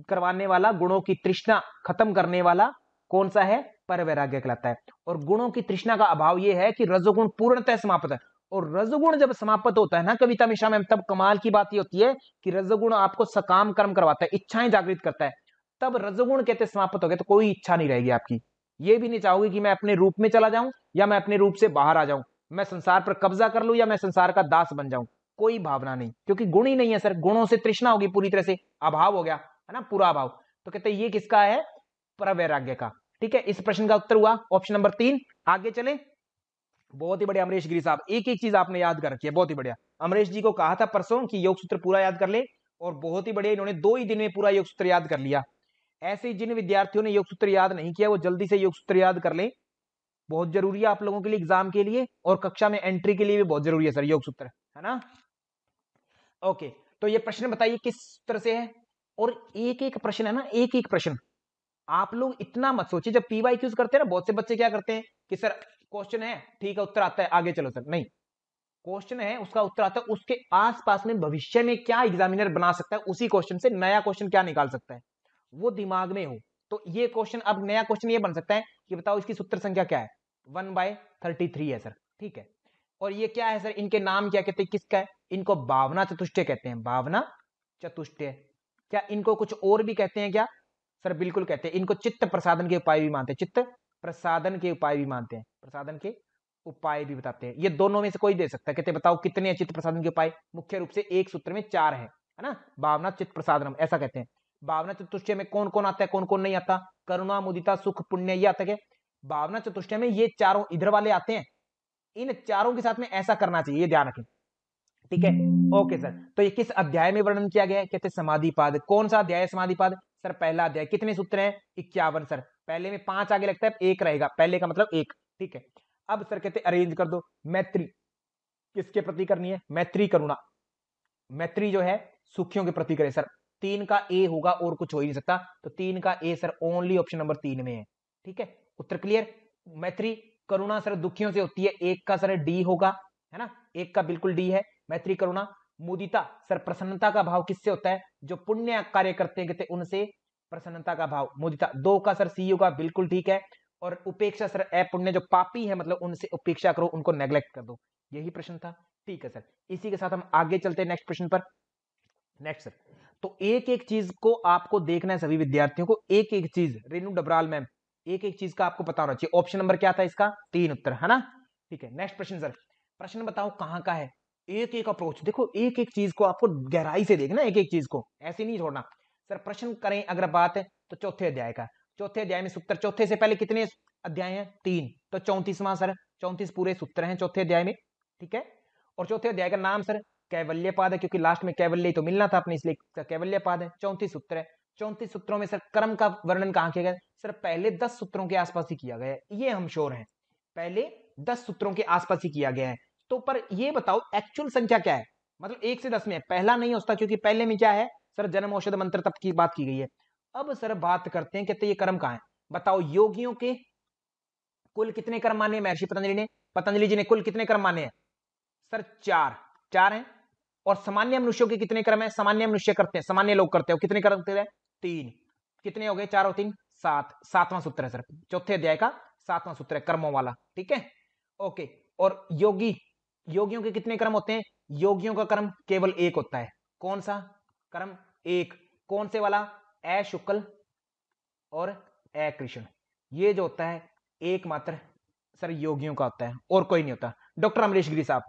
करवाने वाला गुणों की तृष्णा खत्म करने वाला कौन सा है पर वैराग्य कहलाता है और गुणों की तृष्णा का अभाव यह है कि रजोगुण पूर्णतः समाप्त है और रजोगुण जब समाप्त होता है ना कविता मिश्रा में तब कमाल की बात ये होती है कि रजोगुण आपको सकाम कर्म करवाता है इच्छाएं जागृत करता है तब रजोगुण कहते समाप्त हो गए तो कोई इच्छा नहीं रहेगी आपकी ये भी नहीं चाहोगे कि मैं अपने रूप में चला जाऊं या मैं अपने रूप से बाहर आ जाऊं मैं संसार पर कब्जा कर लू या मैं संसार का दास बन जाऊं कोई भावना नहीं क्योंकि गुण ही नहीं है सर गुणों से तृष्णा होगी पूरी तरह से अभाव हो गया है ना पूरा अभाव तो कहते ये किसका है परवैराग्य का ठीक है इस प्रश्न का उत्तर हुआ ऑप्शन नंबर तीन आगे चले बहुत ही बढ़िया अमरीश गिरी साहब एक एक चीज आपने याद कर रखी है बहुत ही बढ़िया अमरीश जी को कहा था परसों कि योग सूत्र पूरा याद कर ले और बहुत ही बढ़िया इन्होंने दो ही दिन में पूरा योग सूत्र याद कर लिया ऐसे जिन विद्यार्थियों ने योग सूत्र याद नहीं किया वो जल्दी से योग सूत्र याद कर ले बहुत जरूरी है आप लोगों के लिए एग्जाम के लिए और कक्षा में एंट्री के लिए भी बहुत जरूरी है सर योग सूत्र है ना ओके तो ये प्रश्न बताइए किस सूत्र से है और एक एक प्रश्न है ना एक एक प्रश्न आप लोग इतना मत सोचिए जब पी वाई क्यूज करते हैं ना बहुत से बच्चे क्या करते हैं कि सर क्वेश्चन है ठीक है उत्तर आता है आगे चलो सर नहीं क्वेश्चन है उसका उत्तर आता है उसके आसपास में भविष्य में क्या एग्जामिनर बना सकता है उसी क्वेश्चन से नया क्वेश्चन क्या निकाल सकता है वो दिमाग में हो तो ये क्वेश्चन अब नया क्वेश्चन ये बन सकता है कि बताओ इसकी सूत्र संख्या क्या है वन बाय थर्टी थ्री है सर ठीक है और ये क्या है सर इनके नाम क्या कहते हैं किसका है इनको भावना चतुष्टय कहते हैं भावना चतुष्टय क्या इनको कुछ और भी कहते हैं क्या सर बिल्कुल कहते हैं इनको चित्त प्रसादन के उपाय भी मानते हैं चित्त प्रसादन के उपाय भी मानते हैं प्रसादन के उपाय भी बताते हैं ये दोनों में से कोई दे सकता है कहते बताओ कितने चित्त प्रसादन के उपाय मुख्य रूप से एक सूत्र में चार है है ना भावना चित्त प्रसादनम ऐसा कहते हैं भावना चतुष्टय में कौन कौन आता है कौन कौन नहीं आता करुणा मुदिता सुख पुण्य ये आता है भावना चतुष्टय में ये चारों इधर वाले आते हैं इन चारों के साथ में ऐसा करना चाहिए ये ध्यान रखें ठीक है ओके सर तो ये किस अध्याय में वर्णन किया गया है कहते समाधि पाद कौन सा अध्याय है समाधि पाद सर पहला अध्याय कितने सूत्र हैं इक्यावन सर पहले में पांच आगे लगता है एक रहेगा पहले का मतलब एक ठीक है अब सर कहते अरेंज कर दो मैत्री किसके प्रति करनी है मैत्री करुणा मैत्री जो है सुखियों के प्रति करे सर तीन का ए होगा और कुछ हो ही नहीं सकता तो तीन का A sir only option number तीन में है ठीक है उत्तर क्लियर मैत्री करुणा सर दुखियों से होती है एक का सर डी होगा है ना एक का बिल्कुल डी है मैत्री करुणा मुदिता सर प्रसन्नता का भाव किससे होता है जो पुण्य कार्य करते हैं उनसे प्रसन्नता का भाव मुदिता दो का सर सी होगा बिल्कुल ठीक है और उपेक्षा सर अपुण्य जो पापी है मतलब उनसे उपेक्षा करो उनको नेग्लेक्ट कर दो यही प्रश्न था ठीक है सर इसी के साथ हम आगे चलते हैं नेक्स्ट प्रश्न पर नेक्स्ट सर तो एक एक चीज को आपको देखना है सभी विद्यार्थियों को एक एक चीज रेनु डबराल मैम एक एक चीज का आपको पता होना चाहिए ऑप्शन नंबर क्या था इसका तीन उत्तर है ना ठीक है नेक्स्ट प्रश्न सर प्रश्न बताओ कहाँ का है एक एक अप्रोच देखो एक एक चीज को आपको गहराई से देखना एक एक चीज को ऐसे नहीं छोड़ना सर प्रश्न करें अगर बात है तो चौथे अध्याय का चौथे अध्याय में सूत्र चौथे से पहले कितने अध्याय हैं तीन तो चौंतीसवां सर चौंतीस पूरे सूत्र हैं चौथे अध्याय में ठीक है और चौथे अध्याय का नाम सर कैवल्यपाद है क्योंकि लास्ट में कैवल्य तो मिलना था अपने इसलिए कैवल्यपाद है चौंतीस सूत्र है चौंतीस सूत्रों में सर कर्म का वर्णन कहाँ किया गया सर पहले दस सूत्रों के आसपास ही किया गया है ये हम श्योर हैं पहले दस सूत्रों के आसपास ही किया गया है तो पर ये बताओ एक्चुअल संख्या क्या है मतलब एक से दस में पहला नहीं होता क्योंकि पहले में क्या है सर जन्म औषध मंत्र तप की बात की गई है अब सर बात करते हैं कहते तो ये कर्म कहा है बताओ योगियों के कुल कितने कर्म माने महर्षि पतंजलि ने पतंजलि जी ने कुल कितने कर्म माने हैं सर चार चार हैं और सामान्य मनुष्यों के कितने कर्म हैं सामान्य मनुष्य करते हैं सामान्य लोग करते हैं कितने कर्म करते हैं तीन कितने हो गए चार और तीन सात सातवां सूत्र है सर चौथे अध्याय का सातवां सूत्र है कर्मों वाला ठीक है ओके और योगी योगियों के कितने कर्म होते हैं योगियों का कर्म केवल एक होता है कौन सा कर्म एक कौन से वाला ए शुक्ल और ए कृष्ण ये जो होता है एकमात्र सर योगियों का होता है और कोई नहीं होता डॉक्टर अमरीश गिरी साहब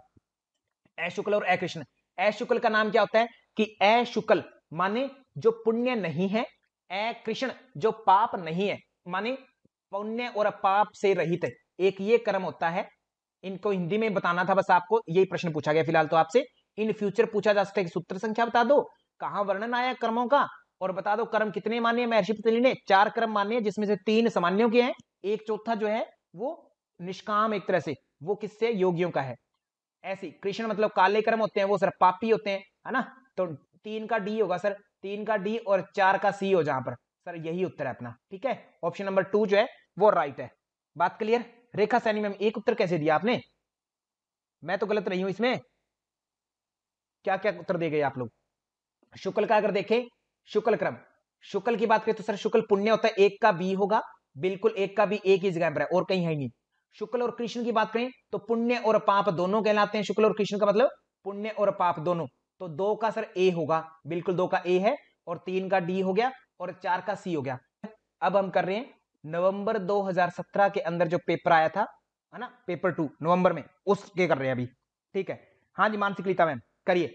ए शुक्ल और ए कृष्ण ए शुक्ल का नाम क्या होता है कि ए शुक्ल माने जो पुण्य नहीं है ए कृष्ण जो पाप नहीं है माने पुण्य और पाप से रहित है एक ये कर्म होता है इनको हिंदी में बताना था बस आपको यही प्रश्न पूछा गया फिलहाल तो आपसे इन फ्यूचर पूछा जा सकता है सूत्र संख्या बता दो कहा वर्णन आया कर्मों का और बता दो कर्म कितने मान्य महर्षि पतंजलि ने चार कर्म मान्य जिसमें से तीन सामान्यों के हैं एक चौथा जो है वो निष्काम एक तरह से वो किससे योगियों का है ऐसी कृष्ण मतलब काले कर्म होते हैं वो सर पापी होते हैं है ना तो तीन का डी होगा सर तीन का डी और चार का सी हो जहां पर सर यही उत्तर है अपना ठीक है ऑप्शन नंबर टू जो है वो राइट है बात क्लियर रेखा सैनी मैम एक उत्तर कैसे दिया आपने मैं तो गलत रही हूं इसमें क्या क्या उत्तर दे गए आप लोग शुक्ल का अगर देखें शुक्ल क्रम शुक्ल की बात करें तो सर शुक्ल पुण्य होता है एक का बी होगा बिल्कुल एक का भी एक ही जगह पर है और कहीं है नहीं शुक्ल और कृष्ण की बात करें तो पुण्य और पाप दोनों कहलाते हैं शुक्ल और कृष्ण का मतलब पुण्य और पाप दोनों तो दो का सर ए होगा बिल्कुल दो का ए है और तीन का डी हो गया और चार का सी हो गया अब हम कर रहे हैं नवंबर 2017 के अंदर जो पेपर आया था है ना पेपर टू नवंबर में उसके कर रहे हैं अभी ठीक है हाँ जी मानसिक लीता मैम करिए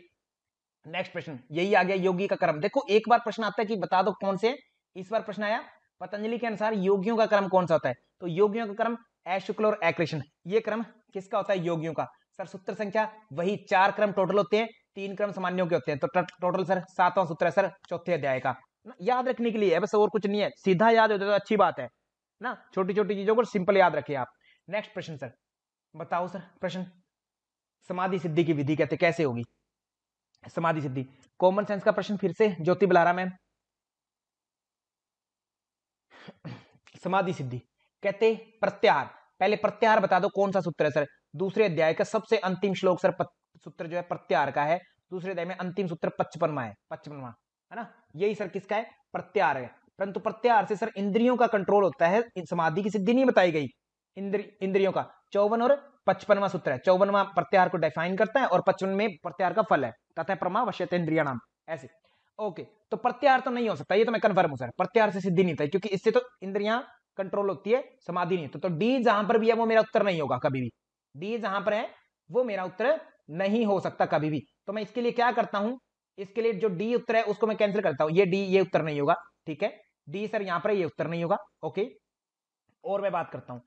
नेक्स्ट प्रश्न यही आ गया योगी का कर्म देखो एक बार प्रश्न आता है कि बता दो कौन से इस बार प्रश्न आया पतंजलि के अनुसार योगियों का कर्म कौन सा होता है तो योगियों का कर्म अशुक्ल और अकृष्ण ये क्रम किसका होता है योगियों का सर सूत्र संख्या वही चार क्रम टोटल होते हैं तीन क्रम सामान्यों के होते हैं तो टोटल सर सातवां सूत्र है सर चौथे अध्याय का ना याद रखने के लिए है बस और कुछ नहीं है सीधा याद होता जाए तो अच्छी बात है ना छोटी छोटी चीजों को सिंपल याद रखिए आप नेक्स्ट प्रश्न सर बताओ सर प्रश्न समाधि सिद्धि की विधि कहते कैसे होगी समाधि सिद्धि कॉमन सेंस का प्रश्न फिर से ज्योति बलारा मैम समाधि सिद्धि कहते प्रत्याहार पहले प्रत्याहार बता दो कौन सा सूत्र है सर दूसरे अध्याय का सबसे अंतिम श्लोक सर सूत्र जो है प्रत्याहार का है दूसरे अध्याय में अंतिम सूत्र पचपनवा है पचपनवा है ना यही सर किसका है प्रत्यार है परंतु प्रत्यार से सर इंद्रियों का कंट्रोल होता है समाधि की सिद्धि नहीं बताई गई इंद्रि, इंद्रियों का चौवन और पचपनवा सूत्र है चौवनवा प्रत्यार को डिफाइन करता है और पचपन में प्रत्यार का फल है तथा वश्य इंद्रिया नाम ऐसे ओके तो प्रत्यार तो नहीं हो सकता ये तो मैं कन्फर्म हूं सर प्रत्यार से सिद्धि नहीं था क्योंकि इससे तो इंद्रिया कंट्रोल होती है समाधि नहीं तो, तो डी जहां पर भी है वो मेरा उत्तर नहीं होगा कभी भी डी जहां पर है वो मेरा उत्तर नहीं हो सकता कभी भी तो मैं इसके लिए क्या करता हूं इसके लिए जो डी उत्तर है उसको मैं कैंसिल करता हूं ये डी ये उत्तर नहीं होगा ठीक है डी सर यहां पर ये उत्तर नहीं होगा ओके और मैं बात करता हूं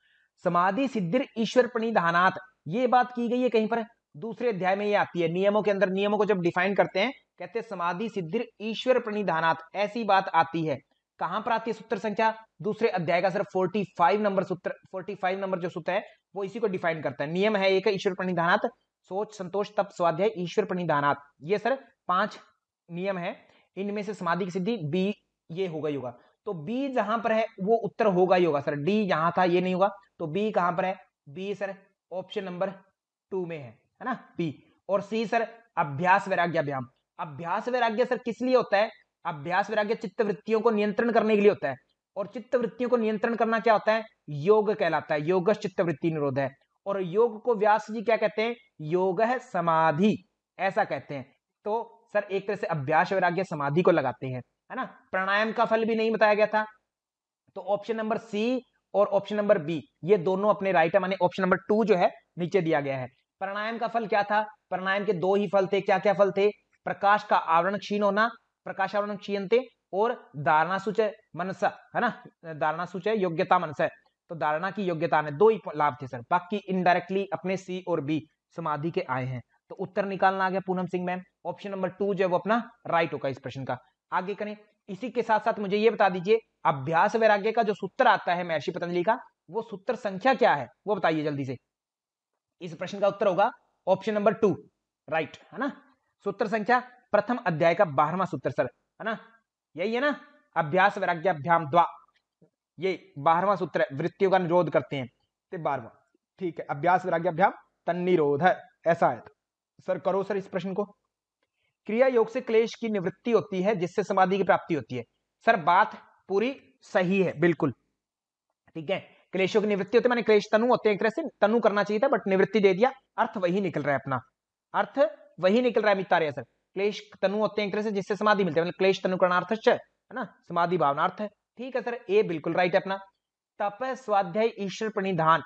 समाधि सिद्धिर ईश्वर प्रणिधानात ये बात की गई है कहीं पर दूसरे अध्याय में ये आती है नियमों के अंदर नियमों को जब डिफाइन करते हैं कहते हैं समाधि सिद्धिर ईश्वर प्रणिधानात ऐसी बात आती है कहां पर आती है सूत्र संख्या दूसरे अध्याय का सर 45 नंबर सूत्र 45 नंबर जो सूत्र है वो इसी को डिफाइन करता है नियम है एक ईश्वर प्रणिधानात सोच संतोष तप स्वाध्याय ईश्वर प्रणिधानात ये सर पांच नियम है इनमें से समाधि की सिद्धि बी ये होगा ही होगा तो बी जहां पर है वो उत्तर होगा ही होगा सर डी यहां था ये नहीं होगा तो बी कहां पर है B sir option number two में है है ना बी और सी सर अभ्यास वैराग्य अभियान अभ्यास वैराग्य सर किस लिए होता है अभ्यास वैराग्य चित्त वृत्तियों को नियंत्रण करने के लिए होता है और चित्त वृत्तियों को नियंत्रण करना क्या होता है योग कहलाता है योग चित्त वृत्ति निरोध है और योग को व्यास जी क्या कहते हैं योग है समाधि ऐसा कहते हैं तो सर एक तरह से अभ्यास वैराग्य समाधि को लगाते हैं है ना प्राणायाम का फल भी नहीं बताया गया था तो ऑप्शन नंबर सी और ऑप्शन नंबर बी ये दोनों अपने राइट है माने ऑप्शन नंबर टू जो है नीचे दिया गया है प्राणायाम का फल क्या था प्राणायाम के दो ही फल थे क्या क्या फल थे प्रकाश का आवरण क्षीण होना प्रकाश आवरण क्षीण थे और धारणा सूचय मनसा है ना धारणा सूचय योग्यता मनसा तो धारणा की योग्यता ने दो ही लाभ थे सर बाकी इनडायरेक्टली अपने सी और बी समाधि के आए हैं तो उत्तर निकालना आ गया Poonam Singh ma'am option number two जो है वो अपना राइट होगा इस प्रश्न का आगे करें इसी के साथ साथ मुझे ये बता दीजिए अभ्यास वैराग्य का जो सूत्र आता है महर्षि पतंजलि का वो सूत्र संख्या क्या है वो बताइए जल्दी से इस प्रश्न का उत्तर होगा ऑप्शन नंबर टू राइट है ना सूत्र संख्या प्रथम अध्याय का बारहवा सूत्र सर है ना यही है ना अभ्यास वैराग्याभ्याम द्वा ये बारहवा सूत्र है वृत्तियों का निरोध करते हैं बारहवा ठीक है अभ्यास वैराग्याभ्याम निरोध है ऐसा है तो। सर करो सर इस प्रश्न को क्रिया योग से क्लेश की निवृत्ति होती है जिससे समाधि की प्राप्ति होती है सर बात पूरी सही है बिल्कुल ठीक है क्लेशों की निवृत्ति होती है मैंने क्लेश तनु होते हैं एक तरह से तनु करना चाहिए था बट निवृत्ति दे दिया अर्थ वही निकल रहा है अपना अर्थ वही निकल रहा है मित्र सर क्लेश तनु होते हैं एक तरह से जिससे समाधि मिलती है मतलब क्लेश तनु अर्थ है ना समाधि भावनार्थ है ठीक है सर ए बिल्कुल राइट है अपना तप स्वाध्याय ईश्वर प्रणिधान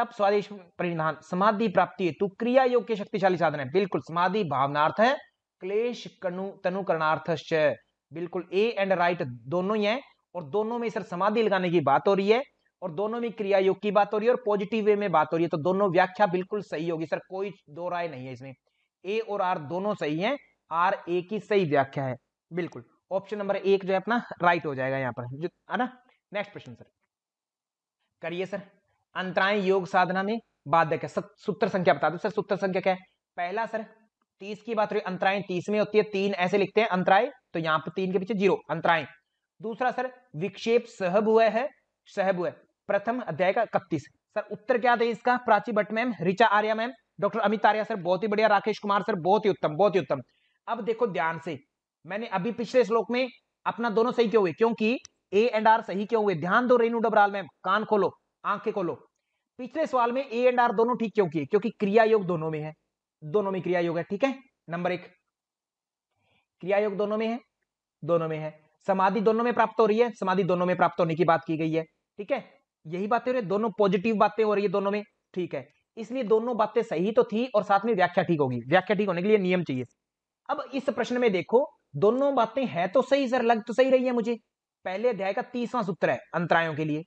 तप स्वादेश परिधान समाधि प्राप्ति हेतु क्रिया योग के शक्तिशाली साधन है बिल्कुल समाधि भावनार्थ है क्लेश कनु तनुकरणार्थ बिल्कुल ए एंड राइट दोनों ही है और दोनों में सर समाधि लगाने की बात हो रही है और दोनों में क्रिया योग की बात हो रही है और पॉजिटिव वे में बात हो रही है तो दोनों व्याख्या बिल्कुल सही होगी सर कोई दो राय नहीं है इसमें ए और आर दोनों सही है आर ए की सही व्याख्या है बिल्कुल ऑप्शन नंबर एक जो है अपना राइट हो जाएगा यहाँ पर है ना नेक्स्ट प्रश्न सर करिए सर अंतराएं योग साधना में बाध्य है सूत्र संख्या बता दो सर सूत्र संख्या क्या है पहला सर तीस की बात रही अंतराएं तीस में होती है तीन ऐसे लिखते हैं अंतराय तो यहाँ पर तीन के पीछे जीरो अंतराएं दूसरा सर विक्षेप सहब हुआ है सहब हुआ है प्रथम अध्याय का इकतीस सर उत्तर क्या था इसका Prachi Bhatt ma'am Richa Arya ma'am doctor Amit Arya sir बहुत ही बढ़िया राकेश कुमार सर बहुत ही उत्तम बहुत ही उत्तम अब देखो ध्यान से मैंने अभी पिछले श्लोक में अपना दोनों सही क्यों हुए क्योंकि ए एंड आर सही क्यों हुए ध्यान दो रेनू डबराल मैम कान खोलो आंखें खोलो पिछले सवाल में ए एंड आर दोनों ठीक क्यों किए क्योंकि क्रिया योग दोनों में है दोनों में क्रिया योग है ठीक है नंबर एक क्रिया योग दोनों में है दोनों में है समाधि दोनों में प्राप्त हो रही है समाधि दोनों में प्राप्त होने की बात की गई है ठीक है यही बातें हो रही है दोनों पॉजिटिव बातें हो रही है दोनों में ठीक है इसलिए दोनों बातें सही तो थी और साथ में व्याख्या ठीक होगी व्याख्या ठीक होने के लिए नियम चाहिए अब इस प्रश्न में देखो दोनों बातें हैं तो सही सर लग तो सही रही है मुझे पहले अध्याय का तीसवां सूत्र है अंतरायों के लिए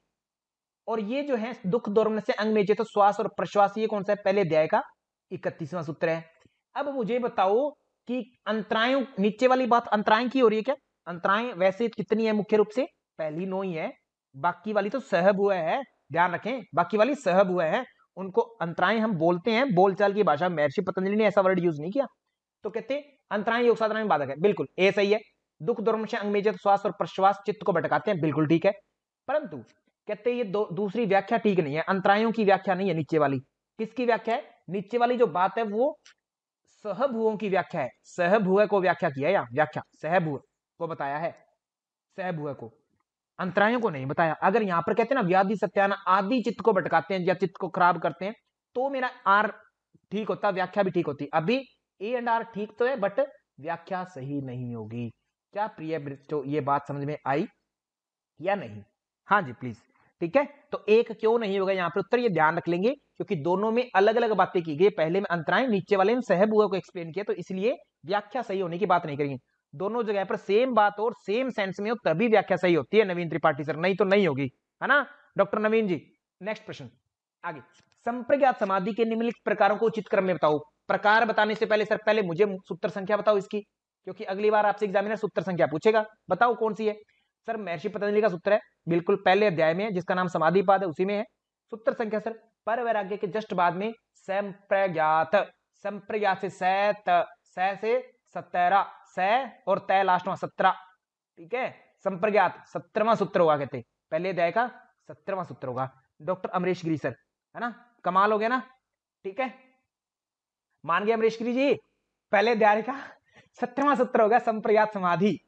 और ये जो है दुख दौरन से अंग में तो श्वास और प्रश्वास ये कौन सा है पहले अध्याय का इकतीसवां सूत्र है अब मुझे बताओ कि अंतरायों नीचे वाली बात अंतराय की हो रही है क्या अंतराय वैसे कितनी है मुख्य रूप से पहली नो ही है बाकी वाली तो सहब हुआ है ध्यान रखें बाकी वाली सहब हुआ है उनको अंतराय हम बोलते हैं बोलचाल की भाषा महर्षि पतंजलि ने ऐसा वर्ड यूज नहीं किया तो कहते अंतराय योग साधना में बाधक है बिल्कुल ए सही है दुख दुर्मश अंग में तो श्वास और प्रश्वास चित्त को भटकाते हैं बिल्कुल ठीक है परंतु कहते ये दो दूसरी व्याख्या ठीक नहीं है अंतरायों की व्याख्या नहीं है नीचे वाली किसकी व्याख्या है नीचे वाली जो बात है वो सहभुओं की व्याख्या है सहभु को व्याख्या किया है व्याख्या सहभु को बताया है सहभु को अंतरायों को नहीं बताया अगर यहाँ पर कहते हैं ना व्याधि सत्याना आदि चित्त को भटकाते हैं या चित्त को खराब करते हैं तो मेरा आर ठीक होता व्याख्या भी ठीक होती अभी ए एंड आर ठीक तो है बट व्याख्या सही नहीं होगी क्या प्रिय ये बात समझ में आई या नहीं हाँ जी प्लीज ठीक है तो एक क्यों नहीं होगा यहाँ पर उत्तर ये ध्यान रख लेंगे क्योंकि दोनों में अलग अलग बातें की गई पहले में अंतराय नीचे वाले में सहब हुआ को एक्सप्लेन किया तो इसलिए व्याख्या सही होने की बात नहीं करेंगे दोनों जगह पर सेम बात और सेम सेंस में हो तभी व्याख्या सही होती है नवीन त्रिपाठी सर नहीं तो नहीं होगी है ना डॉक्टर नवीन जी नेक्स्ट प्रश्न आगे संप्रज्ञात समाधि के निम्नलिखित प्रकारों को उचित क्रम में बताओ प्रकार बताने से पहले सर पहले मुझे सूत्र संख्या बताओ इसकी क्योंकि अगली बार आपसे एग्जामिनर सूत्र संख्या पूछेगा बताओ कौन सी है सर महर्षि पतंजलि का सूत्र है बिल्कुल पहले अध्याय में है जिसका नाम समाधिपाद है उसी में है सूत्र संख्या सर पर वैराग्य के जस्ट बाद में संप्रज्ञात संप्रज्ञात से सैत से सतरा स और तय लास्ट में सत्रह ठीक है संप्रज्ञात सत्रवा सूत्र होगा कहते पहले अध्याय का सत्रवा सूत्र होगा डॉक्टर अमरीश गिरी सर है ना कमाल हो गया ना ठीक है मान गए अमरीश गिरी जी पहले अध्याय का सत्रवा सूत्र होगा संप्रज्ञात समाधि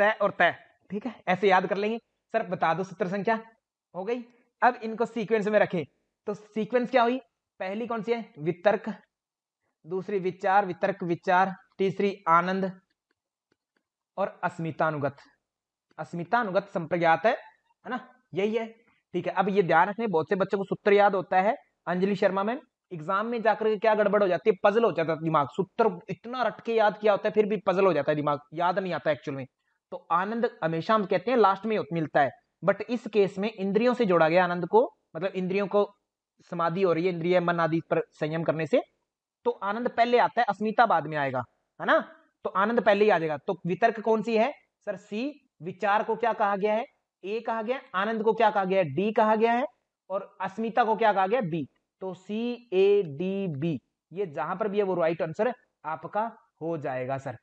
स और तय ठीक है ऐसे याद कर लेंगे सर बता दो सूत्र संख्या हो गई अब इनको सीक्वेंस में रखें तो सीक्वेंस क्या हुई पहली कौन सी है वितर्क दूसरी विचार वितर्क विचार तीसरी आनंद और अस्मितानुगत अस्मितानुगत संप्रज्ञात है है ना यही है ठीक है अब ये ध्यान रखें बहुत से बच्चों को सूत्र याद होता है अंजलि शर्मा में एग्जाम में जाकर के क्या गड़बड़ हो जाती है पजल हो जाता है दिमाग सूत्र इतना रट के याद किया होता है फिर भी पजल हो जाता है दिमाग याद नहीं आता एक्चुअल में तो आनंद हमेशा हम कहते हैं लास्ट में मिलता है बट इस केस में इंद्रियों से जोड़ा गया आनंद को मतलब इंद्रियों को समाधि हो रही है इंद्रिय मन आदि पर संयम करने से तो आनंद पहले आता है अस्मिता बाद में आएगा है ना तो आनंद पहले ही आ जाएगा तो वितर्क कौन सी है सर सी विचार को क्या कहा गया है ए कहा गया आनंद को क्या कहा गया है डी कहा गया है और अस्मिता को क्या कहा गया बी तो सी ए डी बी ये जहां पर भी है वो राइट आंसर आपका हो जाएगा sir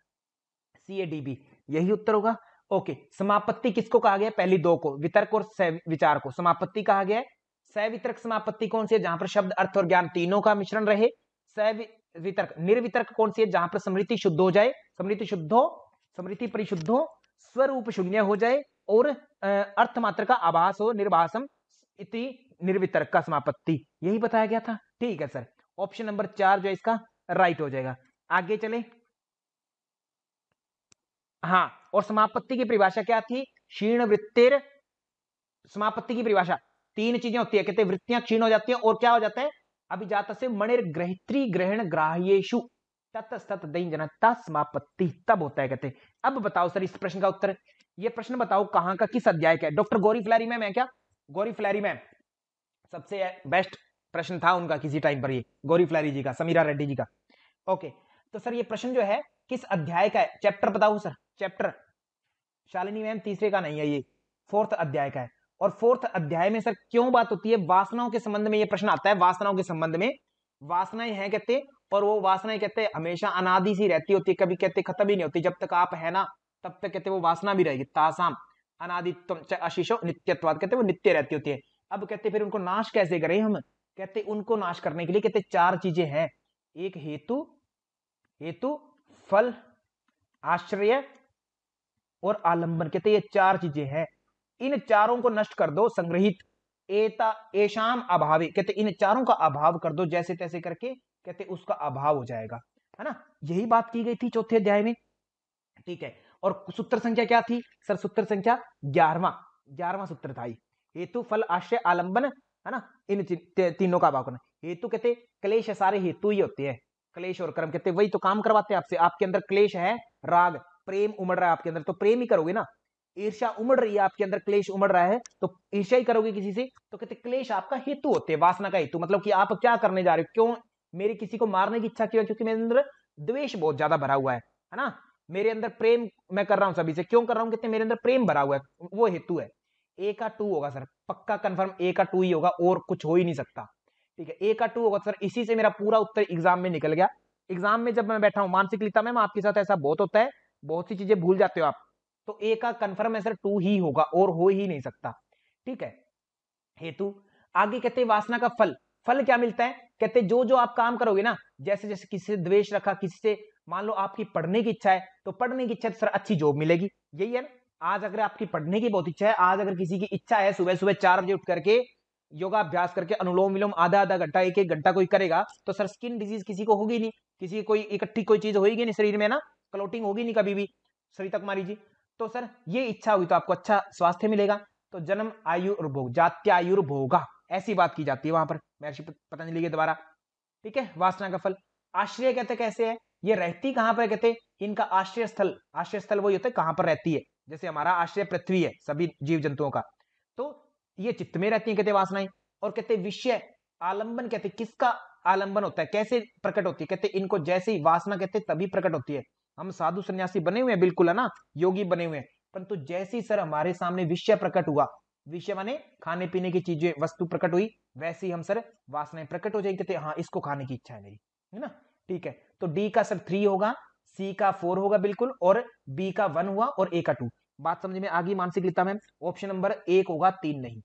C A D B यही उत्तर होगा ओके समापत्ति किसको कहा गया पहली दो को वितर्क और विचार को समापत्ति कहा गया है सवितर्क समापत्ति कौन सी है जहां पर शब्द अर्थ और ज्ञान तीनों का मिश्रण रहे सवितर्क निर्वितर्क कौन सी है जहां पर समृति शुद्ध हो जाए समृति शुद्ध हो समृति परिशुद्ध हो स्वरूप शून्य हो जाए और अर्थ मात्र का आभास हो निर्भाषम इति निर्वितर्क का समापत्ति यही बताया गया था ठीक है सर ऑप्शन नंबर चार जो है इसका राइट हो जाएगा आगे चले हाँ और समापत्ति की परिभाषा क्या थी क्षीण वृत्तिर समापत्ति की परिभाषा तीन चीजें होती है कहते वृत्तियां क्षीण हो जाती हैं और क्या हो जाता है अभी जाता से मणिर ग्रहित्री ग्रहण ग्राह्येशु तत्सत समापत्ति तब होता है कहते अब बताओ सर इस प्रश्न का उत्तर ये प्रश्न बताओ कहाँ का किस अध्याय का है डॉक्टर गौरी फ्लैरी मैम है क्या गौरी फ्लैरी मैम सबसे बेस्ट प्रश्न था उनका किसी टाइम पर ये गौरी फ्लैरी जी का समीरा रेड्डी जी का ओके तो सर ये प्रश्न जो है किस अध्याय का है चैप्टर बताओ सर चैप्टर शालिनी मैम तीसरे का नहीं है ये फोर्थ अध्याय का है और फोर्थ अध्याय में सर क्यों बात होती है वासनाओं के संबंध में ये प्रश्न आता है वासनाओं के संबंध में वासनाएं हैं कहते और वो वासनाएं कहते हमेशा अनादि सी रहती होती है कभी कहते खत्म ही नहीं होती जब तक आप है ना तब तक कहते वो वासना भी रहेगी तासाम अनादित्व अशीशो नित्यत्वाद कहते वो नित्य रहती होती है अब कहते फिर उनको नाश कैसे करें हम कहते उनको नाश करने के लिए कहते चार चीजें हैं एक हेतु हेतु फल आश्रय और आलंबन कहते ये चार चीजें हैं इन चारों को नष्ट कर दो संग्रहित एता एशाम अभावे कहते इन चारों का अभाव कर दो जैसे तैसे करके कहते उसका अभाव हो जाएगा है ना यही बात की गई थी चौथे अध्याय में ठीक है और सूत्र संख्या क्या थी सर सूत्र संख्या ग्यारहवा ग्यारहवा सूत्र था हेतु फल आश्रय आलंबन है ना इन तीनों का अभाव करना हेतु कहते क्लेश सारे हेतु ही होते हैं क्लेश और कर्म कहते वही तो काम करवाते हैं आपसे आपके अंदर क्लेश है राग प्रेम उमड़ रहा है आपके अंदर तो प्रेम ही करोगे ना ईर्षा उमड़ रही है आपके अंदर क्लेश उमड़ रहा है तो ईर्षा ही करोगे किसी से तो कहते क्लेश आपका हेतु होते हैं वासना का हेतु मतलब कि आप क्या करने जा रहे हो क्यों मेरे किसी को मारने की इच्छा क्यों है क्योंकि मेरे अंदर द्वेष बहुत ज्यादा भरा हुआ है है ना मेरे अंदर प्रेम मैं कर रहा हूँ सभी से क्यों कर रहा हूँ कहते मेरे अंदर प्रेम भरा हुआ है वो हेतु है ए का टू होगा सर पक्का कन्फर्म ए का टू ही होगा और कुछ हो ही नहीं सकता ठीक है ए का टू होगा सर इसी से मेरा पूरा उत्तर एग्जाम में निकल गया एग्जाम में जब मैं बैठा हूँ मानसिक लिता मैम आपके साथ ऐसा बहुत होता है बहुत सी चीजें भूल जाते हो आप तो ए का कंफर्म आंसर टू ही होगा और हो ही नहीं सकता ठीक है हेतु आगे कहते वासना का फल फल क्या मिलता है कहते जो जो आप काम करोगे ना जैसे जैसे किसी से द्वेष रखा किसी से मान लो आपकी पढ़ने की इच्छा है तो पढ़ने की इच्छा तो सर अच्छी जॉब मिलेगी यही है ना आज अगर आपकी पढ़ने की बहुत इच्छा है आज अगर किसी की इच्छा है सुबह सुबह चार बजे उठ करके योगाभ्यास करके अनुलोम विलोम आधा आधा घंटा एक एक घंटा कोई करेगा तो सर स्किन डिजीज किसी को होगी नहीं किसी कोई इकट्ठी कोई चीज होगी नहीं शरीर में ना क्लोटिंग होगी नहीं कभी भी सरिता कुमारी जी तो सर ये इच्छा होगी तो आपको अच्छा स्वास्थ्य मिलेगा तो जन्म आयु और भोग भोगा ऐसी बात की जाती है वहां पर महर्षि पतंजलि के द्वारा ठीक है वासना का फल आश्रय कहते कैसे है ये रहती कहाँ पर कहते इनका आश्रय स्थल आश्रय स्थल वही होता है कहाँ पर रहती है जैसे हमारा आश्रय पृथ्वी है सभी जीव जंतुओं का तो ये चित्त में रहती है कहते वासनाएं और कहते विषय आलंबन कहते किसका आलंबन होता है कैसे प्रकट होती है कहते इनको जैसे ही वासना कहते तभी प्रकट होती है हम साधु सन्यासी बने हुए हैं बिल्कुल है ना योगी बने हुए हैं परंतु तो जैसे ही सर हमारे सामने विषय प्रकट हुआ विषय माने खाने पीने की चीजें वस्तु प्रकट हुई वैसे ही हम सर वासनाएं प्रकट हो जाएंगे हाँ इसको खाने की इच्छा है मेरी है ना ठीक है तो डी का सर थ्री होगा सी का फोर होगा बिल्कुल और बी का वन हुआ और ए का टू बात समझ में आगे मानसिक लिता में ऑप्शन नंबर एक होगा तीन नहीं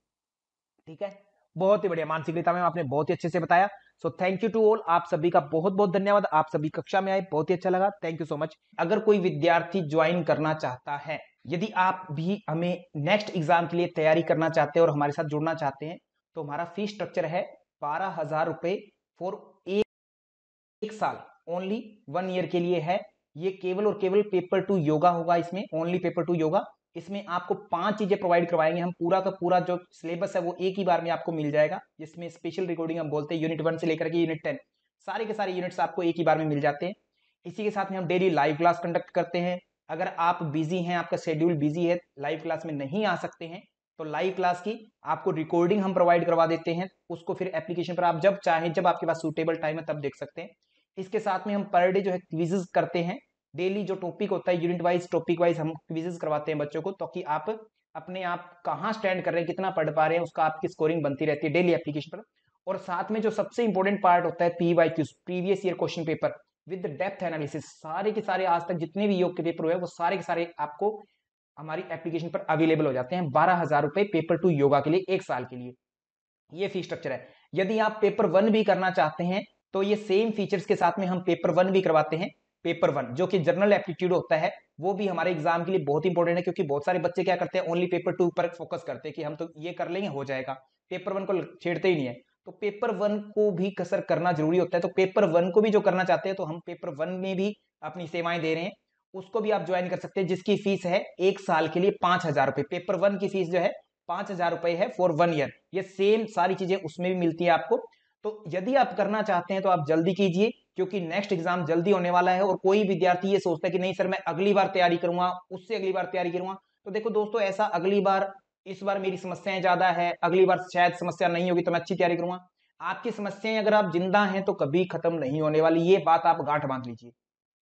ठीक है बहुत ही बढ़िया मानसिक नेता मैम आपने बहुत ही अच्छे से बताया so thank you to all आप सभी का बहुत बहुत धन्यवाद आप सभी कक्षा में आए बहुत ही अच्छा लगा थैंक यू सो मच अगर कोई विद्यार्थी ज्वाइन करना चाहता है यदि आप भी हमें नेक्स्ट एग्जाम के लिए तैयारी करना चाहते हैं और हमारे साथ जुड़ना चाहते हैं तो हमारा फीस स्ट्रक्चर है बारह हजार रुपए फॉर एक साल ओनली वन ईयर के लिए है ये केवल और केवल पेपर टू योगा होगा इसमें ओनली पेपर टू योगा इसमें आपको पांच चीज़ें प्रोवाइड करवाएंगे हम पूरा का पूरा जो सिलेबस है वो एक ही बार में आपको मिल जाएगा जिसमें स्पेशल रिकॉर्डिंग हम बोलते हैं यूनिट वन से लेकर के यूनिट टेन सारे के सारे यूनिट्स आपको एक ही बार में मिल जाते हैं इसी के साथ में हम डेली लाइव क्लास कंडक्ट करते हैं अगर आप बिजी हैं आपका शेड्यूल बिजी है लाइव क्लास में नहीं आ सकते हैं तो लाइव क्लास की आपको रिकॉर्डिंग हम प्रोवाइड करवा देते हैं उसको फिर एप्लीकेशन पर आप जब चाहें जब आपके पास सूटेबल टाइम है तब देख सकते हैं इसके साथ में हम पर डे जो है क्विजेज करते हैं डेली जो टॉपिक होता है यूनिट वाइज टॉपिक वाइज हम क्विजेस करवाते हैं बच्चों को ताकि तो आप अपने आप कहाँ स्टैंड कर रहे हैं कितना पढ़ पा रहे हैं उसका आपकी स्कोरिंग बनती रहती है डेली एप्लीकेशन पर और साथ में जो सबसे इंपॉर्टेंट पार्ट होता है P Y Qs previous year question paper with depth analysis सारे के सारे आज तक जितने भी योग के पेपर हुए वो सारे के सारे आपको हमारी एप्लीकेशन पर अवेलेबल हो जाते हैं बारह हजार रुपए पेपर टू योगा के लिए एक साल के लिए ये फी स्ट्रक्चर है यदि आप पेपर वन भी करना चाहते हैं तो ये सेम फीचर्स के साथ में हम पेपर वन भी करवाते हैं पेपर वन जो कि जनरल एप्टीट्यूड होता है वो भी हमारे एग्जाम के लिए बहुत इंपॉर्टेंट है क्योंकि बहुत सारे बच्चे क्या करते हैं ओनली पेपर टू पर फोकस करते हैं कि हम तो ये कर लेंगे हो जाएगा पेपर वन को छेड़ते ही नहीं है तो पेपर वन को भी कसर करना जरूरी होता है तो पेपर वन को भी जो करना चाहते हैं तो हम पेपर वन में भी अपनी सेवाएं दे रहे हैं उसको भी आप ज्वाइन कर सकते हैं जिसकी फीस है एक साल के लिए पांच हजार रुपए पेपर वन की फीस जो है पांच हजार रुपए है फॉर वन ईयर ये सेम सारी चीजें उसमें भी मिलती है आपको तो यदि आप करना चाहते हैं तो आप जल्दी कीजिए क्योंकि नेक्स्ट एग्जाम जल्दी होने वाला है और कोई विद्यार्थी ये सोचता है कि नहीं सर मैं अगली बार तैयारी करूंगा उससे अगली बार तैयारी करूंगा तो देखो दोस्तों ऐसा अगली बार इस बार मेरी समस्याएं ज्यादा है अगली बार शायद समस्या नहीं होगी तो मैं अच्छी तैयारी करूंगा आपकी समस्याएं अगर आप जिंदा हैं तो कभी खत्म नहीं होने वाली ये बात आप गांठ बांध लीजिए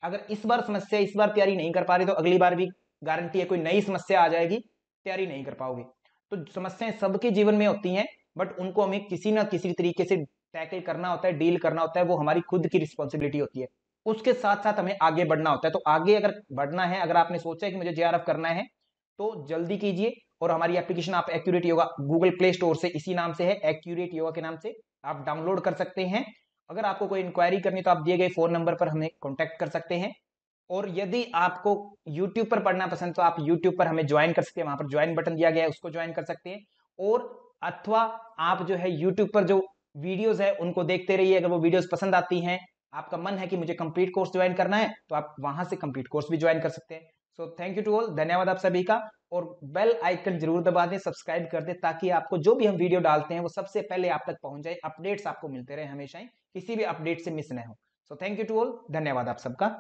अगर इस बार समस्या इस बार तैयारी नहीं कर पा रही तो अगली बार भी गारंटी है कोई नई समस्या आ जाएगी तैयारी नहीं कर पाओगे तो समस्याएं सबके जीवन में होती हैं बट उनको हमें किसी ना किसी तरीके से टैकल करना होता है डील करना होता है वो हमारी खुद की रिस्पॉन्सिबिलिटी होती है उसके साथ साथ हमें आगे बढ़ना होता है तो आगे अगर बढ़ना है अगर आपने सोचा है कि मुझे जे करना है तो जल्दी कीजिए और हमारी एप्लीकेशन आप accurate yoga Google Play Store से इसी नाम से है एक्यूरेट योगा के नाम से आप डाउनलोड कर सकते हैं अगर आपको कोई इंक्वायरी करनी तो आप दिए गए फोन नंबर पर हमें कॉन्टैक्ट कर सकते हैं और यदि आपको YouTube पर पढ़ना पसंद तो आप YouTube पर हमें ज्वाइन कर सकते हैं वहां पर ज्वाइन बटन दिया गया है उसको ज्वाइन कर सकते हैं और अथवा आप जो है YouTube पर जो वीडियोस है उनको देखते रहिए अगर वो वीडियोस पसंद आती हैं आपका मन है कि मुझे कंप्लीट कोर्स ज्वाइन करना है तो आप वहां से कंप्लीट कोर्स भी ज्वाइन कर सकते हैं so thank you to all धन्यवाद आप सभी का और बेल आइकन जरूर दबा दें सब्सक्राइब कर दें ताकि आपको जो भी हम वीडियो डालते हैं वो सबसे पहले आप तक पहुंच जाए अपडेट्स आपको मिलते रहे हमेशा ही किसी भी अपडेट से मिस न हो so thank you to all धन्यवाद आप सबका